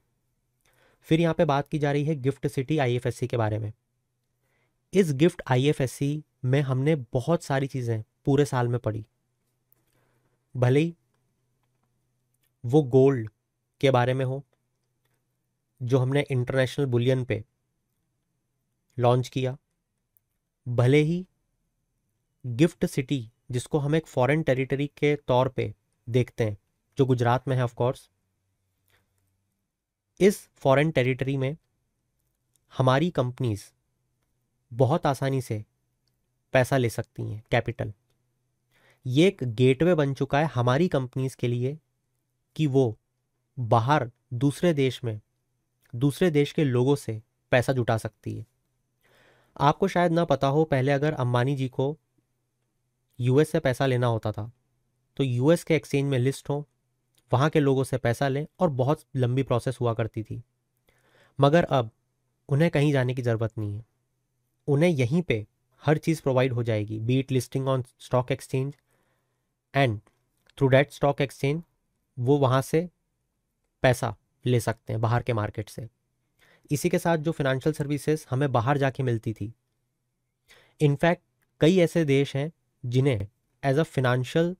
फिर यहाँ पे बात की जा रही है गिफ्ट सिटी आईएफएससी के बारे में इस गिफ्ट आईएफएससी में हमने बहुत सारी चीज़ें पूरे साल में पढ़ी भले ही वो गोल्ड के बारे में हो जो हमने इंटरनेशनल बुलियन पे लॉन्च किया भले ही गिफ्ट सिटी जिसको हम एक फॉरेन टेरिटरी के तौर पे देखते हैं जो गुजरात में है ऑफ कोर्स इस फॉरेन टेरिटरी में हमारी कंपनीज बहुत आसानी से पैसा ले सकती हैं कैपिटल ये एक गेटवे बन चुका है हमारी कंपनीज के लिए कि वो बाहर दूसरे देश में दूसरे देश के लोगों से पैसा जुटा सकती है आपको शायद ना पता हो पहले अगर अंबानी जी को यूएस से पैसा लेना होता था तो यूएस के एक्सचेंज में लिस्ट हो वहाँ के लोगों से पैसा लें और बहुत लंबी प्रोसेस हुआ करती थी मगर अब उन्हें कहीं जाने की ज़रूरत नहीं है उन्हें यहीं पे हर चीज़ प्रोवाइड हो जाएगी be it listing on stock exchange and through that stock exchange वो वहाँ से पैसा ले सकते हैं बाहर के मार्केट से इसी के साथ जो फिनेंशियल सर्विसेज हमें बाहर जाके मिलती थी इनफैक्ट कई ऐसे देश हैं जिन्हें as a financial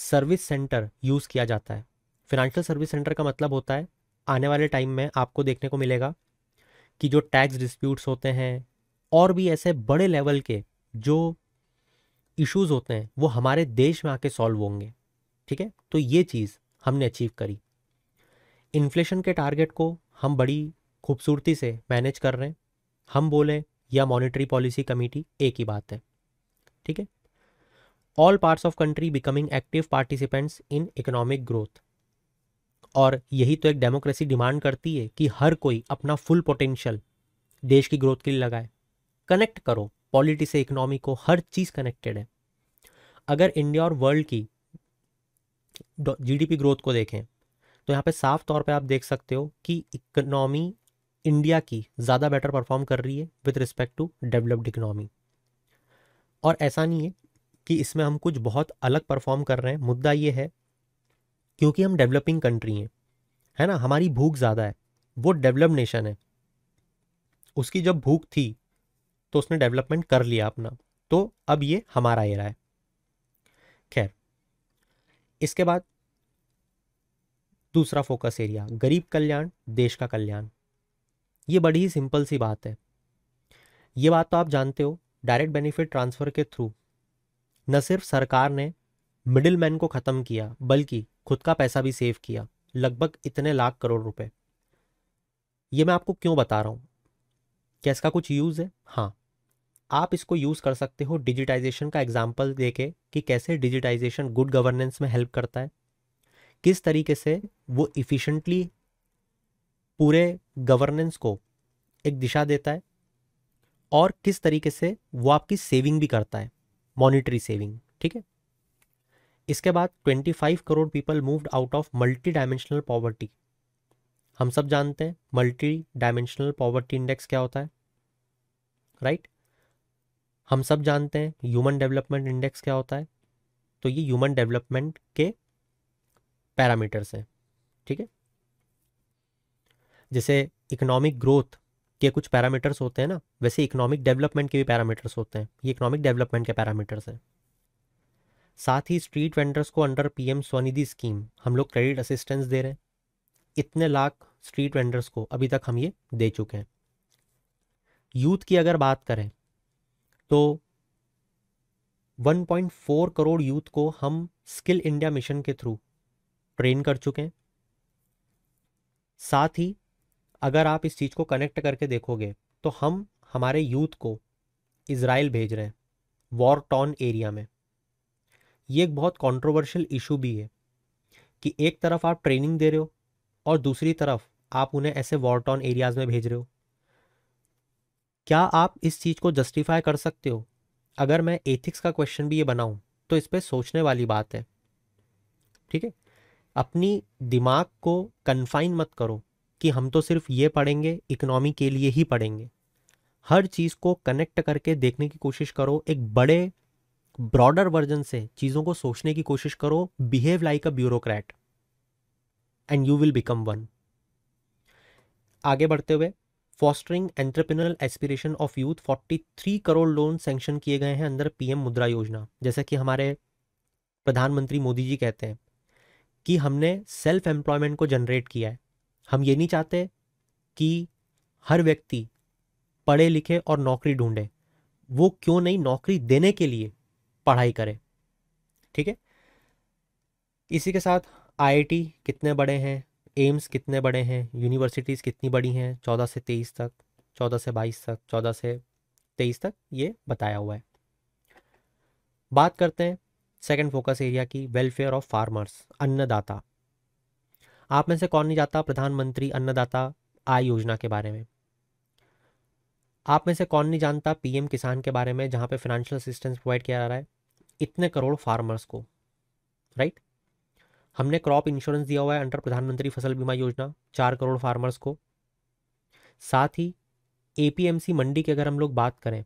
service centre use किया जाता है फिनेंशियल सर्विस सेंटर का मतलब होता है आने वाले टाइम में आपको देखने को मिलेगा कि जो टैक्स डिस्प्यूट्स होते हैं और भी ऐसे बड़े लेवल के जो इश्यूज होते हैं वो हमारे देश में आके सॉल्व होंगे ठीक है तो ये चीज़ हमने अचीव करी इन्फ्लेशन के टारगेट को हम बड़ी खूबसूरती से मैनेज कर रहे हैं हम बोलें या मॉनिटरी पॉलिसी कमेटी एक ही बात है ठीक है all parts of country becoming active participants in economic growth और यही तो एक डेमोक्रेसी डिमांड करती है कि हर कोई अपना फुल पोटेंशियल देश की ग्रोथ के लिए लगाए कनेक्ट करो पॉलिटी से इकोनॉमी को हर चीज़ कनेक्टेड है अगर इंडिया और वर्ल्ड की जीडीपी ग्रोथ को देखें तो यहाँ पे साफ तौर पे आप देख सकते हो कि इकोनॉमी इंडिया की ज़्यादा बेटर परफॉर्म कर रही है with respect to developed economy और ऐसा नहीं है कि इसमें हम कुछ बहुत अलग परफॉर्म कर रहे हैं मुद्दा ये है क्योंकि हम डेवलपिंग कंट्री हैं है ना हमारी भूख ज़्यादा है वो डेवलप नेशन है उसकी जब भूख थी तो उसने डेवलपमेंट कर लिया अपना तो अब ये हमारा एरा है खैर इसके बाद दूसरा फोकस एरिया गरीब कल्याण देश का कल्याण ये बड़ी ही सिंपल सी बात है ये बात तो आप जानते हो डायरेक्ट बेनिफिट ट्रांसफ़र के थ्रू न सिर्फ सरकार ने मिडिल मैन को ख़त्म किया बल्कि खुद का पैसा भी सेव किया लगभग इतने लाख करोड़ रुपए ये मैं आपको क्यों बता रहा हूँ क्या इसका कुछ यूज़ है हाँ आप इसको यूज़ कर सकते हो डिजिटाइजेशन का एग्जाम्पल देके कि कैसे डिजिटाइजेशन गुड गवर्नेंस में हेल्प करता है किस तरीके से वो इफ़िशेंटली पूरे गवर्नेंस को एक दिशा देता है और किस तरीके से वो आपकी सेविंग भी करता है मॉनिटरी सेविंग ठीक है इसके बाद 25 crore people moved out of multidimensional poverty हम सब जानते हैं मल्टी डायमेंशनल पॉवर्टी इंडेक्स क्या होता है राइट right? हम सब जानते हैं ह्यूमन डेवलपमेंट इंडेक्स क्या होता है तो ये ह्यूमन डेवलपमेंट के पैरामीटर्स हैं ठीक है जैसे इकोनॉमिक ग्रोथ के कुछ पैरामीटर्स होते हैं ना वैसे इकोनॉमिक डेवलपमेंट के भी पैरामीटर्स होते हैं ये इकोनॉमिक डेवलपमेंट के पैरामीटर्स हैं साथ ही स्ट्रीट वेंडर्स को अंडर पीएम स्वनिधि स्कीम हम लोग क्रेडिट असिस्टेंस दे रहे हैं इतने लाख स्ट्रीट वेंडर्स को अभी तक हम ये दे चुके हैं यूथ की अगर बात करें तो 1.4 करोड़ यूथ को हम स्किल इंडिया मिशन के थ्रू ट्रेन कर चुके हैं साथ ही अगर आप इस चीज़ को कनेक्ट करके देखोगे तो हम हमारे यूथ को इसराइल भेज रहे हैं वॉर टॉन एरिया में ये एक बहुत कंट्रोवर्शियल इशू भी है कि एक तरफ आप ट्रेनिंग दे रहे हो और दूसरी तरफ आप उन्हें ऐसे वॉर टॉन एरियाज़ में भेज रहे हो क्या आप इस चीज़ को जस्टिफाई कर सकते हो अगर मैं एथिक्स का क्वेश्चन भी ये बनाऊँ तो इस पर सोचने वाली बात है ठीक है अपनी दिमाग को कन्फाइन मत करो कि हम तो सिर्फ ये पढ़ेंगे इकोनॉमी के लिए ही पढ़ेंगे हर चीज़ को कनेक्ट करके देखने की कोशिश करो एक बड़े ब्रॉडर वर्जन से चीज़ों को सोचने की कोशिश करो behave like a bureaucrat and you will become one आगे बढ़ते हुए fostering entrepreneurial aspiration of youth 43 crore loan sanction किए गए हैं अंदर पीएम मुद्रा योजना जैसा कि हमारे प्रधानमंत्री मोदी जी कहते हैं कि हमने सेल्फ एम्प्लॉयमेंट को जनरेट किया है हम ये नहीं चाहते कि हर व्यक्ति पढ़े लिखे और नौकरी ढूंढे वो क्यों नहीं नौकरी देने के लिए पढ़ाई करे ठीक है इसी के साथ आईआईटी कितने बड़े हैं एम्स कितने बड़े हैं यूनिवर्सिटीज़ कितनी बड़ी हैं चौदह से तेईस तक चौदह से बाईस तक चौदह से तेईस तक ये बताया हुआ है बात करते हैं सेकेंड फोकस एरिया की वेलफेयर ऑफ फार्मर्स अन्नदाता आप में से कौन नहीं जानता प्रधानमंत्री अन्नदाता आय योजना के बारे में आप में से कौन नहीं जानता पीएम किसान के बारे में जहां पे फाइनेंशियल असिस्टेंस प्रोवाइड किया जा रहा है इतने करोड़ फार्मर्स को राइट हमने क्रॉप इंश्योरेंस दिया हुआ है अंडर प्रधानमंत्री फसल बीमा योजना चार करोड़ फार्मर्स को साथ ही एपीएमसी मंडी की अगर हम लोग बात करें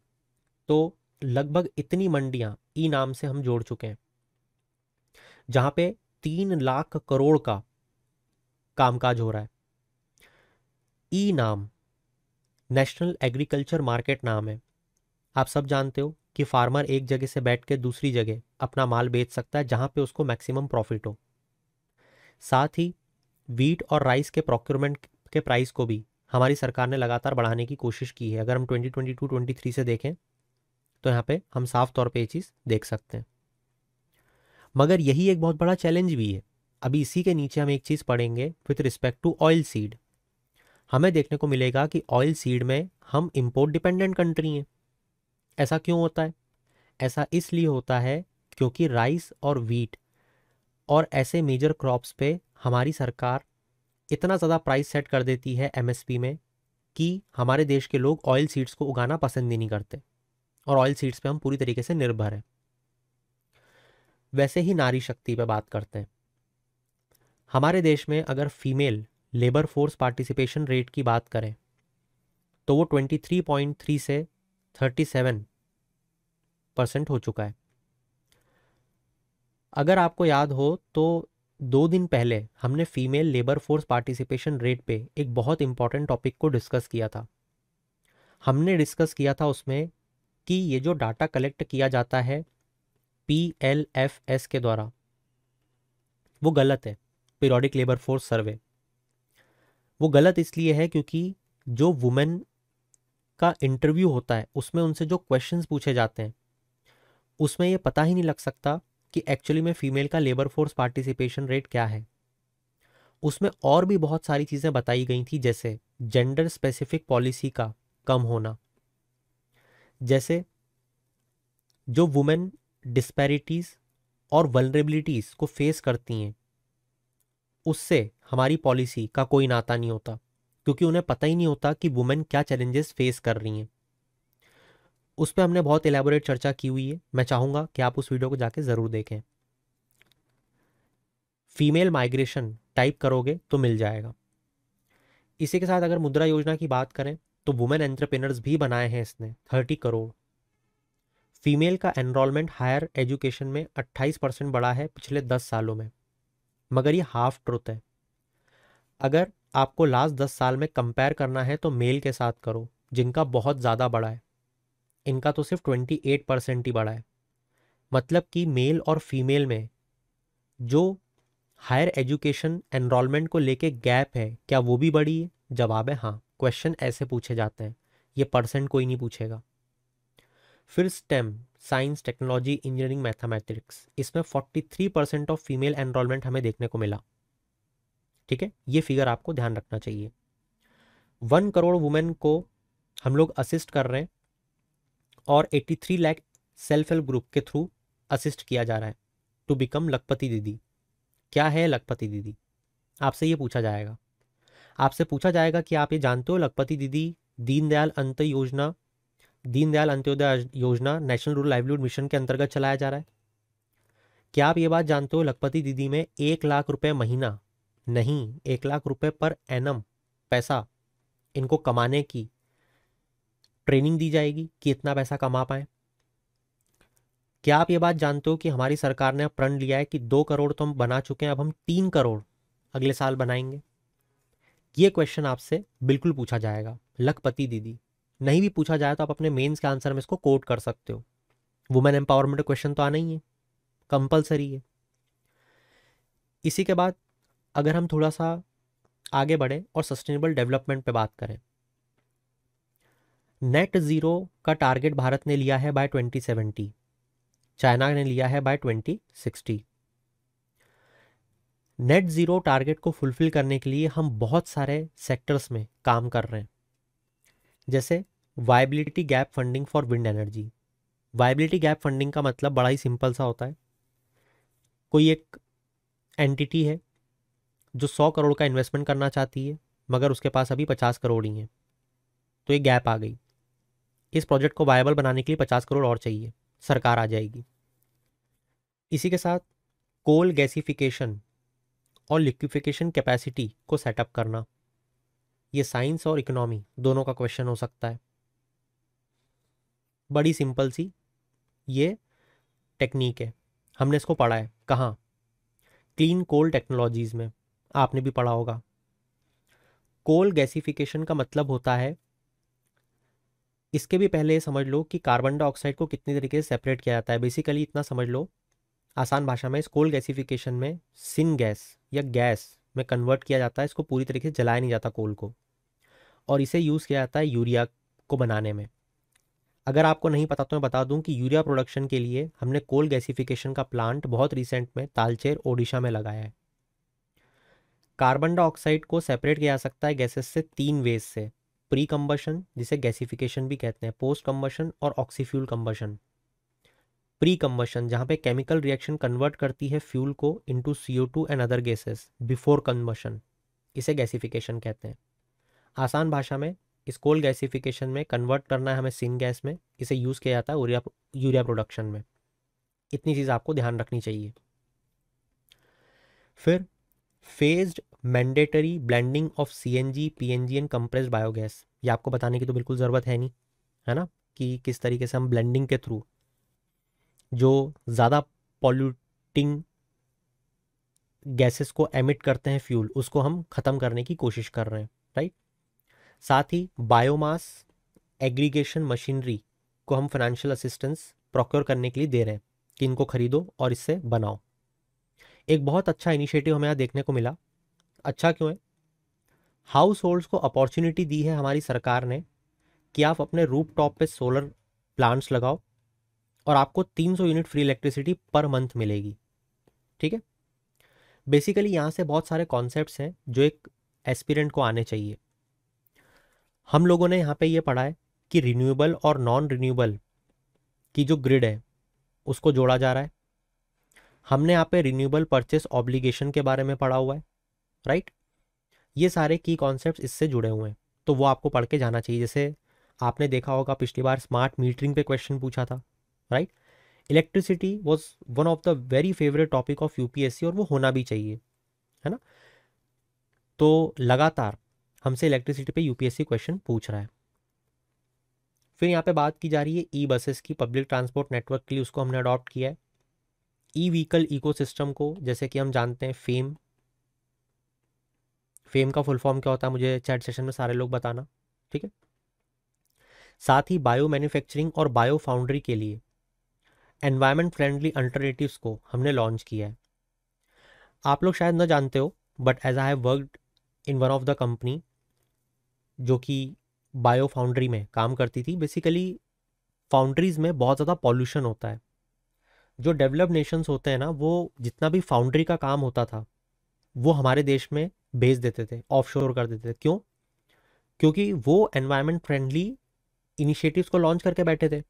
तो लगभग इतनी मंडियां ई नाम से हम जोड़ चुके हैं जहां पे तीन लाख करोड़ का कामकाज हो रहा है ई नाम नेशनल एग्रीकल्चर मार्केट नाम है आप सब जानते हो कि फार्मर एक जगह से बैठ के दूसरी जगह अपना माल बेच सकता है जहां पे उसको मैक्सिमम प्रॉफिट हो साथ ही वीट और राइस के प्रोक्योरमेंट के प्राइस को भी हमारी सरकार ने लगातार बढ़ाने की कोशिश की है अगर हम 2022-23 से देखें तो यहाँ पे हम साफ तौर पे ये चीज़ देख सकते हैं मगर यही एक बहुत बड़ा चैलेंज भी है अभी इसी के नीचे हम एक चीज़ पढ़ेंगे with respect to oilseed हमें देखने को मिलेगा कि ऑयल सीड में हम इम्पोर्ट डिपेंडेंट कंट्री हैं ऐसा क्यों होता है ऐसा इसलिए होता है क्योंकि राइस और वीट और ऐसे मेजर क्रॉप्स पे हमारी सरकार इतना ज़्यादा प्राइस सेट कर देती है एमएसपी में कि हमारे देश के लोग ऑयल सीड्स को उगाना पसंद ही नहीं करते और ऑयल सीड्स पे हम पूरी तरीके से निर्भर हैं वैसे ही नारी शक्ति पर बात करते हैं हमारे देश में अगर female labour force participation rate की बात करें तो वो 23.3 से 37 परसेंट हो चुका है अगर आपको याद हो तो दो दिन पहले हमने female labour force participation rate पे एक बहुत इंपॉर्टेंट टॉपिक को डिस्कस किया था हमने डिस्कस किया था उसमें कि ये जो डाटा कलेक्ट किया जाता है पी एल एफ एस के द्वारा वो गलत है पीरियडिक लेबर फोर्स सर्वे वो गलत इसलिए है क्योंकि जो वुमेन का इंटरव्यू होता है उसमें उनसे जो क्वेश्चंस पूछे जाते हैं उसमें ये पता ही नहीं लग सकता कि एक्चुअली में फ़ीमेल का लेबर फोर्स पार्टिसिपेशन रेट क्या है उसमें और भी बहुत सारी चीज़ें बताई गई थी जैसे जेंडर स्पेसिफिक पॉलिसी का कम होना जैसे जो वुमेन डिस्पैरिटीज़ और वलरेबिलिटीज़ को फेस करती हैं उससे हमारी पॉलिसी का कोई नाता नहीं होता क्योंकि उन्हें पता ही नहीं होता कि वुमेन क्या चैलेंजेस फेस कर रही हैं उस पर हमने बहुत एलेबोरेट चर्चा की हुई है मैं चाहूँगा कि आप उस वीडियो को जाके ज़रूर देखें फीमेल माइग्रेशन टाइप करोगे तो मिल जाएगा इसी के साथ अगर मुद्रा योजना की बात करें तो वुमेन एंटरप्रेनर्स भी बनाए हैं इसने थर्टी करोड़ फीमेल का एनरोलमेंट हायर एजुकेशन में 28 परसेंट बढ़ा है पिछले 10 सालों में मगर ये हाफ ट्रुथ है अगर आपको लास्ट 10 साल में कंपेयर करना है तो मेल के साथ करो जिनका बहुत ज़्यादा बढ़ा है इनका तो सिर्फ 28 परसेंट ही बढ़ा है मतलब कि मेल और फीमेल में जो हायर एजुकेशन एनरोलमेंट को लेके गैप है क्या वो भी बढ़ी है जवाब है हाँ क्वेश्चन ऐसे पूछे जाते हैं ये परसेंट कोई नहीं पूछेगा फिर STEM science technology engineering mathematics इसमें 43 परसेंट ऑफ फीमेल एनरोलमेंट हमें देखने को मिला ठीक है ये फिगर आपको ध्यान रखना चाहिए वन करोड़ वुमेन को हम लोग असिस्ट कर रहे हैं और 83 लैक सेल्फ हेल्प ग्रुप के थ्रू असिस्ट किया जा रहा है टू बिकम लखपति दीदी क्या है लखपति दीदी आपसे ये पूछा जाएगा आपसे पूछा जाएगा कि आप ये जानते हो लखपति दीदी दीनदयाल अंत योजना दीनदयाल अंत्योदय योजना नेशनल रूरल लाइवलीहुड मिशन के अंतर्गत चलाया जा रहा है क्या आप ये बात जानते हो लखपति दीदी में एक लाख रुपए महीना नहीं एक लाख रुपए पर एनम पैसा इनको कमाने की ट्रेनिंग दी जाएगी कि इतना पैसा कमा पाए क्या आप ये बात जानते हो कि हमारी सरकार ने प्रण लिया है कि दो करोड़ तो हम बना चुके हैं अब हम तीन करोड़ अगले साल बनाएंगे ये क्वेश्चन आपसे बिल्कुल पूछा जाएगा लखपति दीदी नहीं भी पूछा जाए तो आप अपने मेंस के आंसर में इसको कोट कर सकते हो वुमेन एम्पावरमेंट क्वेश्चन तो आना ही है कंपलसरी है इसी के बाद अगर हम थोड़ा सा आगे बढ़ें और सस्टेनेबल डेवलपमेंट पे बात करें नेट ज़ीरो का टारगेट भारत ने लिया है बाय 2070 चाइना ने लिया है बाय 2060 नेट ज़ीरो टारगेट को फुलफिल करने के लिए हम बहुत सारे सेक्टर्स में काम कर रहे हैं जैसे viability gap funding for wind energy viability gap funding का मतलब बड़ा ही सिंपल सा होता है कोई एक एंटिटी है जो सौ करोड़ का इन्वेस्टमेंट करना चाहती है मगर उसके पास अभी पचास करोड़ ही हैं तो ये गैप आ गई इस प्रोजेक्ट को वायबल बनाने के लिए पचास करोड़ और चाहिए सरकार आ जाएगी इसी के साथ कोल गैसिफिकेशन और लिक्विफिकेशन कैपेसिटी को सेटअप करना ये साइंस और इकोनॉमी दोनों का क्वेश्चन हो सकता है बड़ी सिंपल सी ये टेक्निक है हमने इसको पढ़ा है कहाँ क्लीन कोल टेक्नोलॉजीज़ में आपने भी पढ़ा होगा कोल गैसिफिकेशन का मतलब होता है इसके भी पहले समझ लो कि कार्बन डाइऑक्साइड को कितने तरीके से सेपरेट किया जाता है बेसिकली इतना समझ लो आसान भाषा में इस कोल गैसिफिकेशन में सिन गैस या गैस में कन्वर्ट किया जाता है इसको पूरी तरीके से जलाया नहीं जाता कोल को और इसे यूज़ किया जाता है यूरिया को बनाने में अगर आपको नहीं पता तो मैं बता दूं कि यूरिया प्रोडक्शन के लिए हमने कोल गैसिफिकेशन का प्लांट बहुत रिसेंट में तालचेर ओडिशा में लगाया है कार्बन डाइऑक्साइड को सेपरेट किया जा सकता है गैसेस से तीन वेज से प्री कम्बशन जिसे गैसिफिकेशन भी कहते हैं पोस्ट कम्बशन और ऑक्सीफ्यूल कम्बशन प्री कम्बशन जहाँ पे केमिकल रिएक्शन कन्वर्ट करती है फ्यूल को into CO and other gases before combustion इसे गैसिफिकेशन कहते हैं आसान भाषा में इस कोल गैसिफिकेशन में कन्वर्ट करना है हमें सिंग गैस में इसे यूज़ किया जाता है यूरिया यूरिया प्रोडक्शन में इतनी चीज़ आपको ध्यान रखनी चाहिए फिर phased mandatory blending of C N G P N G and compressed biogas ये आपको बताने की तो बिल्कुल ज़रूरत है नहीं है ना कि किस तरीके से हम ब्लेंडिंग के थ्रू जो ज़्यादा पॉल्यूटिंग गैसेस को एमिट करते हैं फ्यूल उसको हम ख़त्म करने की कोशिश कर रहे हैं राइट साथ ही बायोमास एग्रीगेशन मशीनरी को हम फाइनेंशियल असिस्टेंस प्रोक्योर करने के लिए दे रहे हैं कि इनको खरीदो और इससे बनाओ एक बहुत अच्छा इनिशिएटिव हमें यहाँ देखने को मिला अच्छा क्यों है हाउस होल्ड्स को अपॉर्चुनिटी दी है हमारी सरकार ने कि आप अपने रूप टॉप पर सोलर प्लांट्स लगाओ और आपको 300 unit free electricity per month मिलेगी ठीक है बेसिकली यहाँ से बहुत सारे कॉन्सेप्ट्स हैं जो एक एस्पिरेंट को आने चाहिए हम लोगों ने यहाँ पे ये पढ़ा है कि रिन्यूएबल और नॉन रिन्यूएबल की जो ग्रिड है उसको जोड़ा जा रहा है हमने यहाँ पे रिन्यूएबल परचेस ऑब्लिगेशन के बारे में पढ़ा हुआ है राइट ये सारे की कॉन्सेप्ट इससे जुड़े हुए हैं तो वो आपको पढ़ के जाना चाहिए जैसे आपने देखा होगा पिछली बार स्मार्ट मीटरिंग पे क्वेश्चन पूछा था right electricity was one of the very favourite topic of UPSC और वो होना भी चाहिए है ना तो लगातार हमसे इलेक्ट्रिसिटी पे यूपीएससी क्वेश्चन पूछ रहा है फिर यहाँ पे बात की जा रही है ई बसेस की पब्लिक ट्रांसपोर्ट नेटवर्क के लिए उसको हमने अडॉप्ट किया है ई व्हीकल इकोसिस्टम को जैसे कि हम जानते हैं फेम फेम का फुल फॉर्म क्या होता है मुझे चैट सेशन में सारे लोग बताना ठीक है साथ ही बायो मैन्युफैक्चरिंग और बायो फाउंड्री के लिए एनवायरमेंट फ्रेंडली अल्टरनेटिव्स को हमने लॉन्च किया है आप लोग शायद ना जानते हो but as I have worked in one of the company जो कि बायो फाउंड्री में काम करती थी बेसिकली फाउंड्रीज में बहुत ज़्यादा पॉल्यूशन होता है जो डेवलप्ड नेशंस होते हैं ना वो जितना भी फाउंड्री का काम होता था वो हमारे देश में भेज देते थे ऑफशोर कर देते थे क्यों क्योंकि वो एनवायरनमेंट फ्रेंडली इनिशिएटिव्स को लॉन्च करके बैठे थे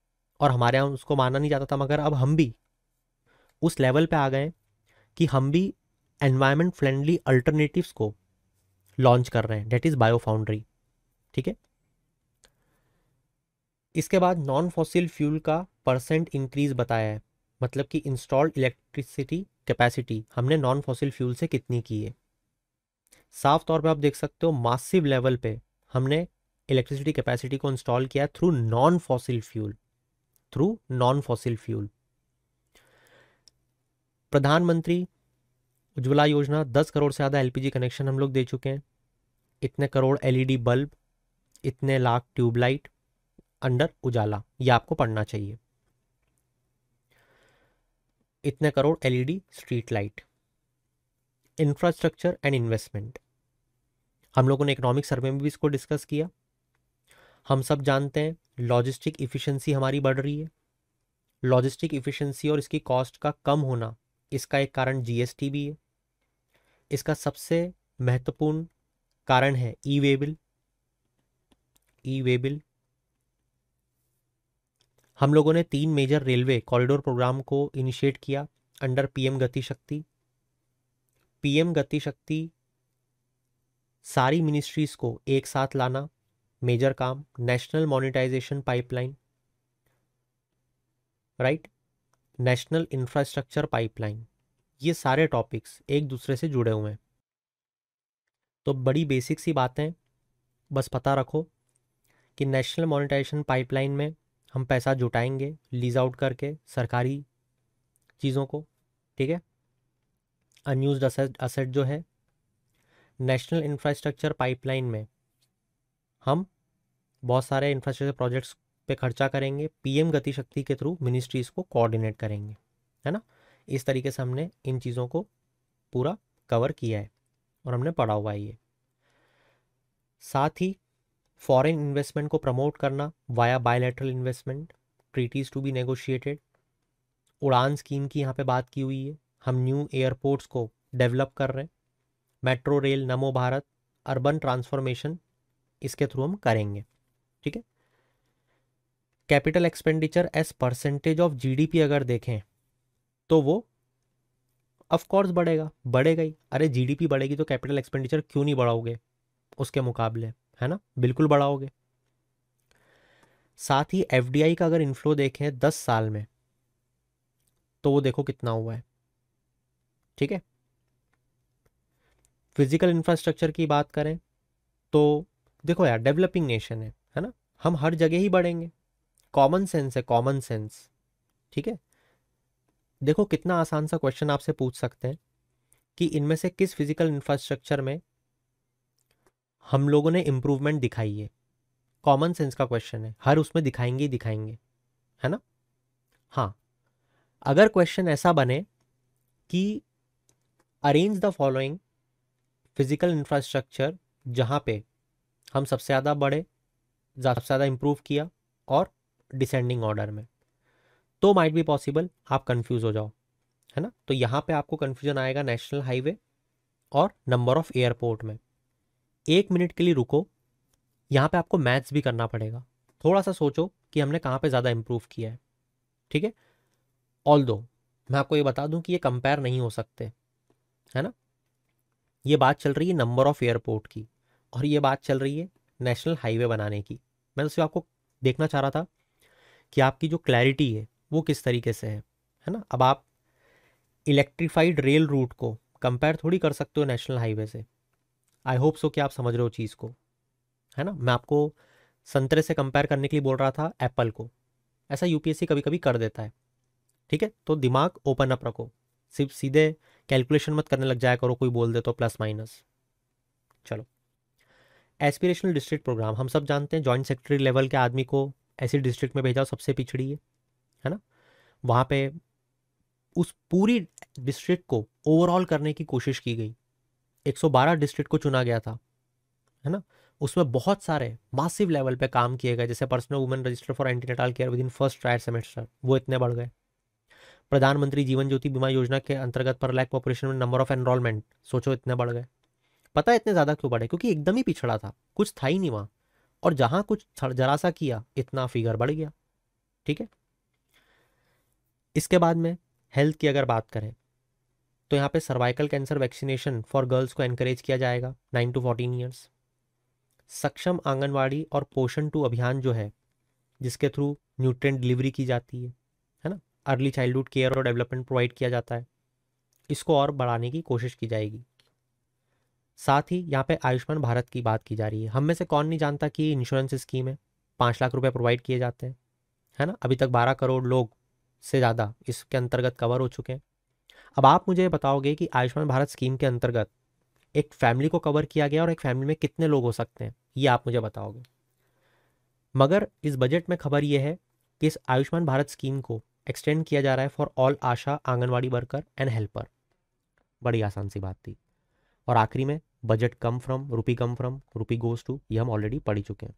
और हमारे यहाँ उसको माना नहीं जाता था मगर अब हम भी उस लेवल पे आ गए कि हम भी एनवायरनमेंट फ्रेंडली अल्टरनेटिव्स को लॉन्च कर रहे हैं डेट इज़ बायो फाउंड्री ठीक है इसके बाद नॉन फॉसिल फ्यूल का परसेंट इंक्रीज बताया है मतलब कि इंस्टॉल्ड इलेक्ट्रिसिटी कैपेसिटी हमने नॉन फॉसिल फ्यूल से कितनी की है साफ तौर पे आप देख सकते हो मासिव लेवल पे हमने इलेक्ट्रिसिटी कैपेसिटी को इंस्टॉल किया through non fossil fuel through non fossil fuel Pradhan Mantri Ujjwala योजना दस करोड़ से ज़्यादा एलपीजी कनेक्शन हम लोग दे चुके हैं इतने करोड़ एलईडी बल्ब e इतने लाख ट्यूबलाइट अंडर उजाला ये आपको पढ़ना चाहिए इतने crore LED street light infrastructure and investment हम लोगों ने इकोनॉमिक सर्वे में भी इसको डिस्कस किया हम सब जानते हैं लॉजिस्टिक इफिशेंसी हमारी बढ़ रही है लॉजिस्टिक इफिशेंसी और इसकी कॉस्ट का कम होना इसका एक कारण जीएसटी भी है इसका सबसे महत्वपूर्ण कारण है ई वे बिल ई वे बिल हम लोगों ने तीन मेजर रेलवे कॉरिडोर प्रोग्राम को इनिशिएट किया under PM Gati Shakti PM Gati शक्ति सारी मिनिस्ट्रीज़ को एक साथ लाना मेजर काम national monetisation pipeline right national infrastructure pipeline ये सारे टॉपिक्स एक दूसरे से जुड़े हुए हैं तो बड़ी बेसिक सी बातें बस पता रखो कि नेशनल मोनिटाइजेशन पाइपलाइन में हम पैसा जुटाएंगे लीज आउट करके सरकारी चीज़ों को ठीक है अनयूज असेट असेट जो है नेशनल इंफ्रास्ट्रक्चर पाइपलाइन में हम बहुत सारे इंफ्रास्ट्रक्चर प्रोजेक्ट्स पे खर्चा करेंगे पीएम गति शक्ति के थ्रू मिनिस्ट्रीज़ को कोऑर्डिनेट करेंगे है ना इस तरीके से हमने इन चीज़ों को पूरा कवर किया है और हमने पढ़ा हुआ है ये साथ ही फॉरेन इन्वेस्टमेंट को प्रमोट करना via bilateral investment treaties to be negotiated UDAN scheme की यहाँ पे बात की हुई है हम न्यू एयरपोर्ट्स को डेवलप कर रहे हैं metro rail Namo Bharat urban transformation इसके थ्रू हम करेंगे ठीक है capital expenditure as percentage of GDP अगर देखें तो वो ऑफ कोर्स बढ़ेगा बढ़ेगा ही अरे जीडीपी बढ़ेगी तो कैपिटल एक्सपेंडिचर क्यों नहीं बढ़ाओगे उसके मुकाबले है ना बिल्कुल बढ़ाओगे साथ ही एफ का अगर इनफ्लो देखें दस साल में तो वो देखो कितना हुआ है ठीक है फिजिकल इंफ्रास्ट्रक्चर की बात करें तो देखो यार डेवलपिंग नेशन है है ना हम हर जगह ही बढ़ेंगे कॉमन सेंस है कॉमन सेंस ठीक है देखो कितना आसान सा क्वेश्चन आपसे पूछ सकते हैं कि इनमें से किस फिजिकल इंफ्रास्ट्रक्चर में हम लोगों ने इम्प्रूवमेंट दिखाई है कॉमन सेंस का क्वेश्चन है हर उसमें दिखाएंगे ही दिखाएंगे है ना हाँ अगर क्वेश्चन ऐसा बने कि arrange the following physical infrastructure जहाँ पे हम सबसे ज़्यादा बढ़े सबसे ज़्यादा इम्प्रूव किया और डिसेंडिंग ऑर्डर में तो माइट बी पॉसिबल आप कन्फ्यूज हो जाओ है ना तो यहाँ पे आपको कन्फ्यूजन आएगा नेशनल हाईवे और नंबर ऑफ एयरपोर्ट में एक मिनट के लिए रुको यहाँ पे आपको मैथ्स भी करना पड़ेगा थोड़ा सा सोचो कि हमने कहाँ पे ज़्यादा इम्प्रूव किया है ठीक है ऑल दो मैं आपको ये बता दूँ कि ये कंपेयर नहीं हो सकते है ना ये बात चल रही है नंबर ऑफ़ एयरपोर्ट की और ये बात चल रही है नेशनल हाईवे बनाने की मैं उसे आपको देखना चाह रहा था कि आपकी जो क्लैरिटी है वो किस तरीके से है है ना अब आप इलेक्ट्रीफाइड रेल रूट को कंपेयर थोड़ी कर सकते हो नेशनल हाईवे से आई होप सो कि आप समझ रहे हो चीज़ को है ना मैं आपको संतरे से कंपेयर करने के लिए बोल रहा था एप्पल को ऐसा यूपीएससी कभी कभी कर देता है ठीक है तो दिमाग ओपन अप रखो सिर्फ सीधे कैलकुलेशन मत करने लग जाया करो कोई बोल दे तो प्लस माइनस चलो एस्पिरेशनल डिस्ट्रिक्ट प्रोग्राम हम सब जानते हैं जॉइंट सेक्रेटरी लेवल के आदमी को ऐसी डिस्ट्रिक्ट में भेजा सबसे पिछड़ी है है ना वहाँ पे उस पूरी डिस्ट्रिक्ट को ओवरऑल करने की कोशिश की गई 112 डिस्ट्रिक्ट को चुना गया था है ना उसमें बहुत सारे मासिव लेवल पे काम किए गए जैसे personal women register for antenatal care within first ट्रायर सेमेस्टर वो इतने बढ़ गए प्रधानमंत्री जीवन ज्योति बीमा योजना के अंतर्गत पर लैक पॉपुलेशन में नंबर ऑफ एनरोलमेंट सोचो इतने बढ़ गए पता है इतने ज़्यादा क्यों बढ़े क्योंकि एकदम ही पिछड़ा था कुछ था ही नहीं वहाँ और जहाँ कुछ जरा सा किया इतना फिगर बढ़ गया ठीक है इसके बाद में हेल्थ की अगर बात करें तो यहाँ पे cervical cancer vaccination for girls को एनकरेज किया जाएगा नाइन टू फोर्टीन ईयर्स सक्षम आंगनवाड़ी और पोषण टू अभियान जो है जिसके थ्रू न्यूट्रेंट डिलीवरी की जाती है है ना अर्ली चाइल्डहुड केयर और डेवलपमेंट प्रोवाइड किया जाता है इसको और बढ़ाने की कोशिश की जाएगी साथ ही यहाँ पे आयुष्मान भारत की बात की जा रही है हम में से कौन नहीं जानता कि इंश्योरेंस स्कीम है पाँच लाख रुपए प्रोवाइड किए जाते हैं है ना अभी तक बारह करोड़ लोग से ज़्यादा इसके अंतर्गत कवर हो चुके हैं अब आप मुझे बताओगे कि आयुष्मान भारत स्कीम के अंतर्गत एक फैमिली को कवर किया गया और एक फैमिली में कितने लोग हो सकते हैं ये आप मुझे बताओगे मगर इस बजट में खबर यह है कि इस आयुष्मान भारत स्कीम को एक्सटेंड किया जा रहा है for all ASHA anganwadi worker and helper बड़ी आसान सी बात थी और आखिरी में budget come from rupee come from rupee goes to ये हम ऑलरेडी पढ़ ही चुके हैं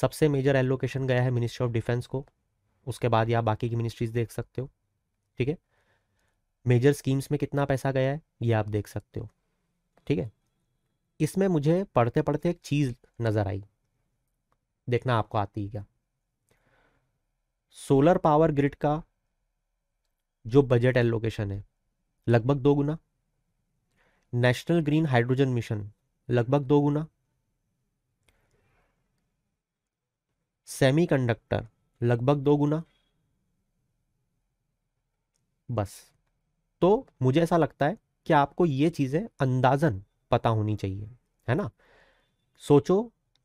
सबसे मेजर एलोकेशन गया है मिनिस्ट्री ऑफ डिफेंस को उसके बाद या बाकी की मिनिस्ट्रीज देख सकते हो ठीक है मेजर स्कीम्स में कितना पैसा गया है ये आप देख सकते हो ठीक है इसमें मुझे पढ़ते पढ़ते एक चीज़ नज़र आई देखना आपको आती है क्या सोलर पावर ग्रिड का जो बजट एलोकेशन है लगभग दो गुना नेशनल ग्रीन हाइड्रोजन मिशन लगभग दो गुना सेमीकंडक्टर लगभग दो गुना बस तो मुझे ऐसा लगता है कि आपको ये चीज़ें अंदाजन पता होनी चाहिए है ना सोचो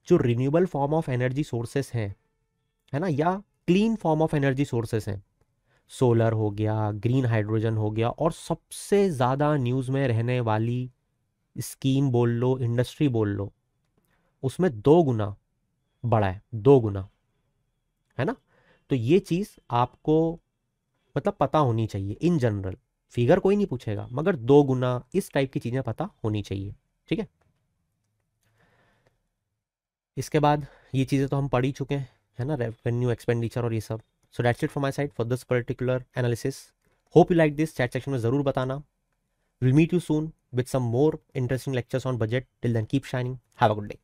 जो renewable form of energy sources हैं है ना या clean form of energy sources हैं सोलर हो गया ग्रीन हाइड्रोजन हो गया और सबसे ज़्यादा न्यूज़ में रहने वाली स्कीम बोल लो इंडस्ट्री बोल लो उसमें दो गुना बड़ा है दो गुना है ना तो ये चीज़ आपको मतलब पता होनी चाहिए इन जनरल फिगर कोई नहीं पूछेगा मगर दो गुना इस टाइप की चीज़ें पता होनी चाहिए ठीक है इसके बाद ये चीज़ें तो हम पढ़ ही चुके हैं है ना रेवेन्यू एक्सपेंडिचर और ये सब so that's it for my side for this particular analysis hope you like this chat section में ज़रूर बताना will meet you soon with some more interesting lectures on budget till then keep shining have a good day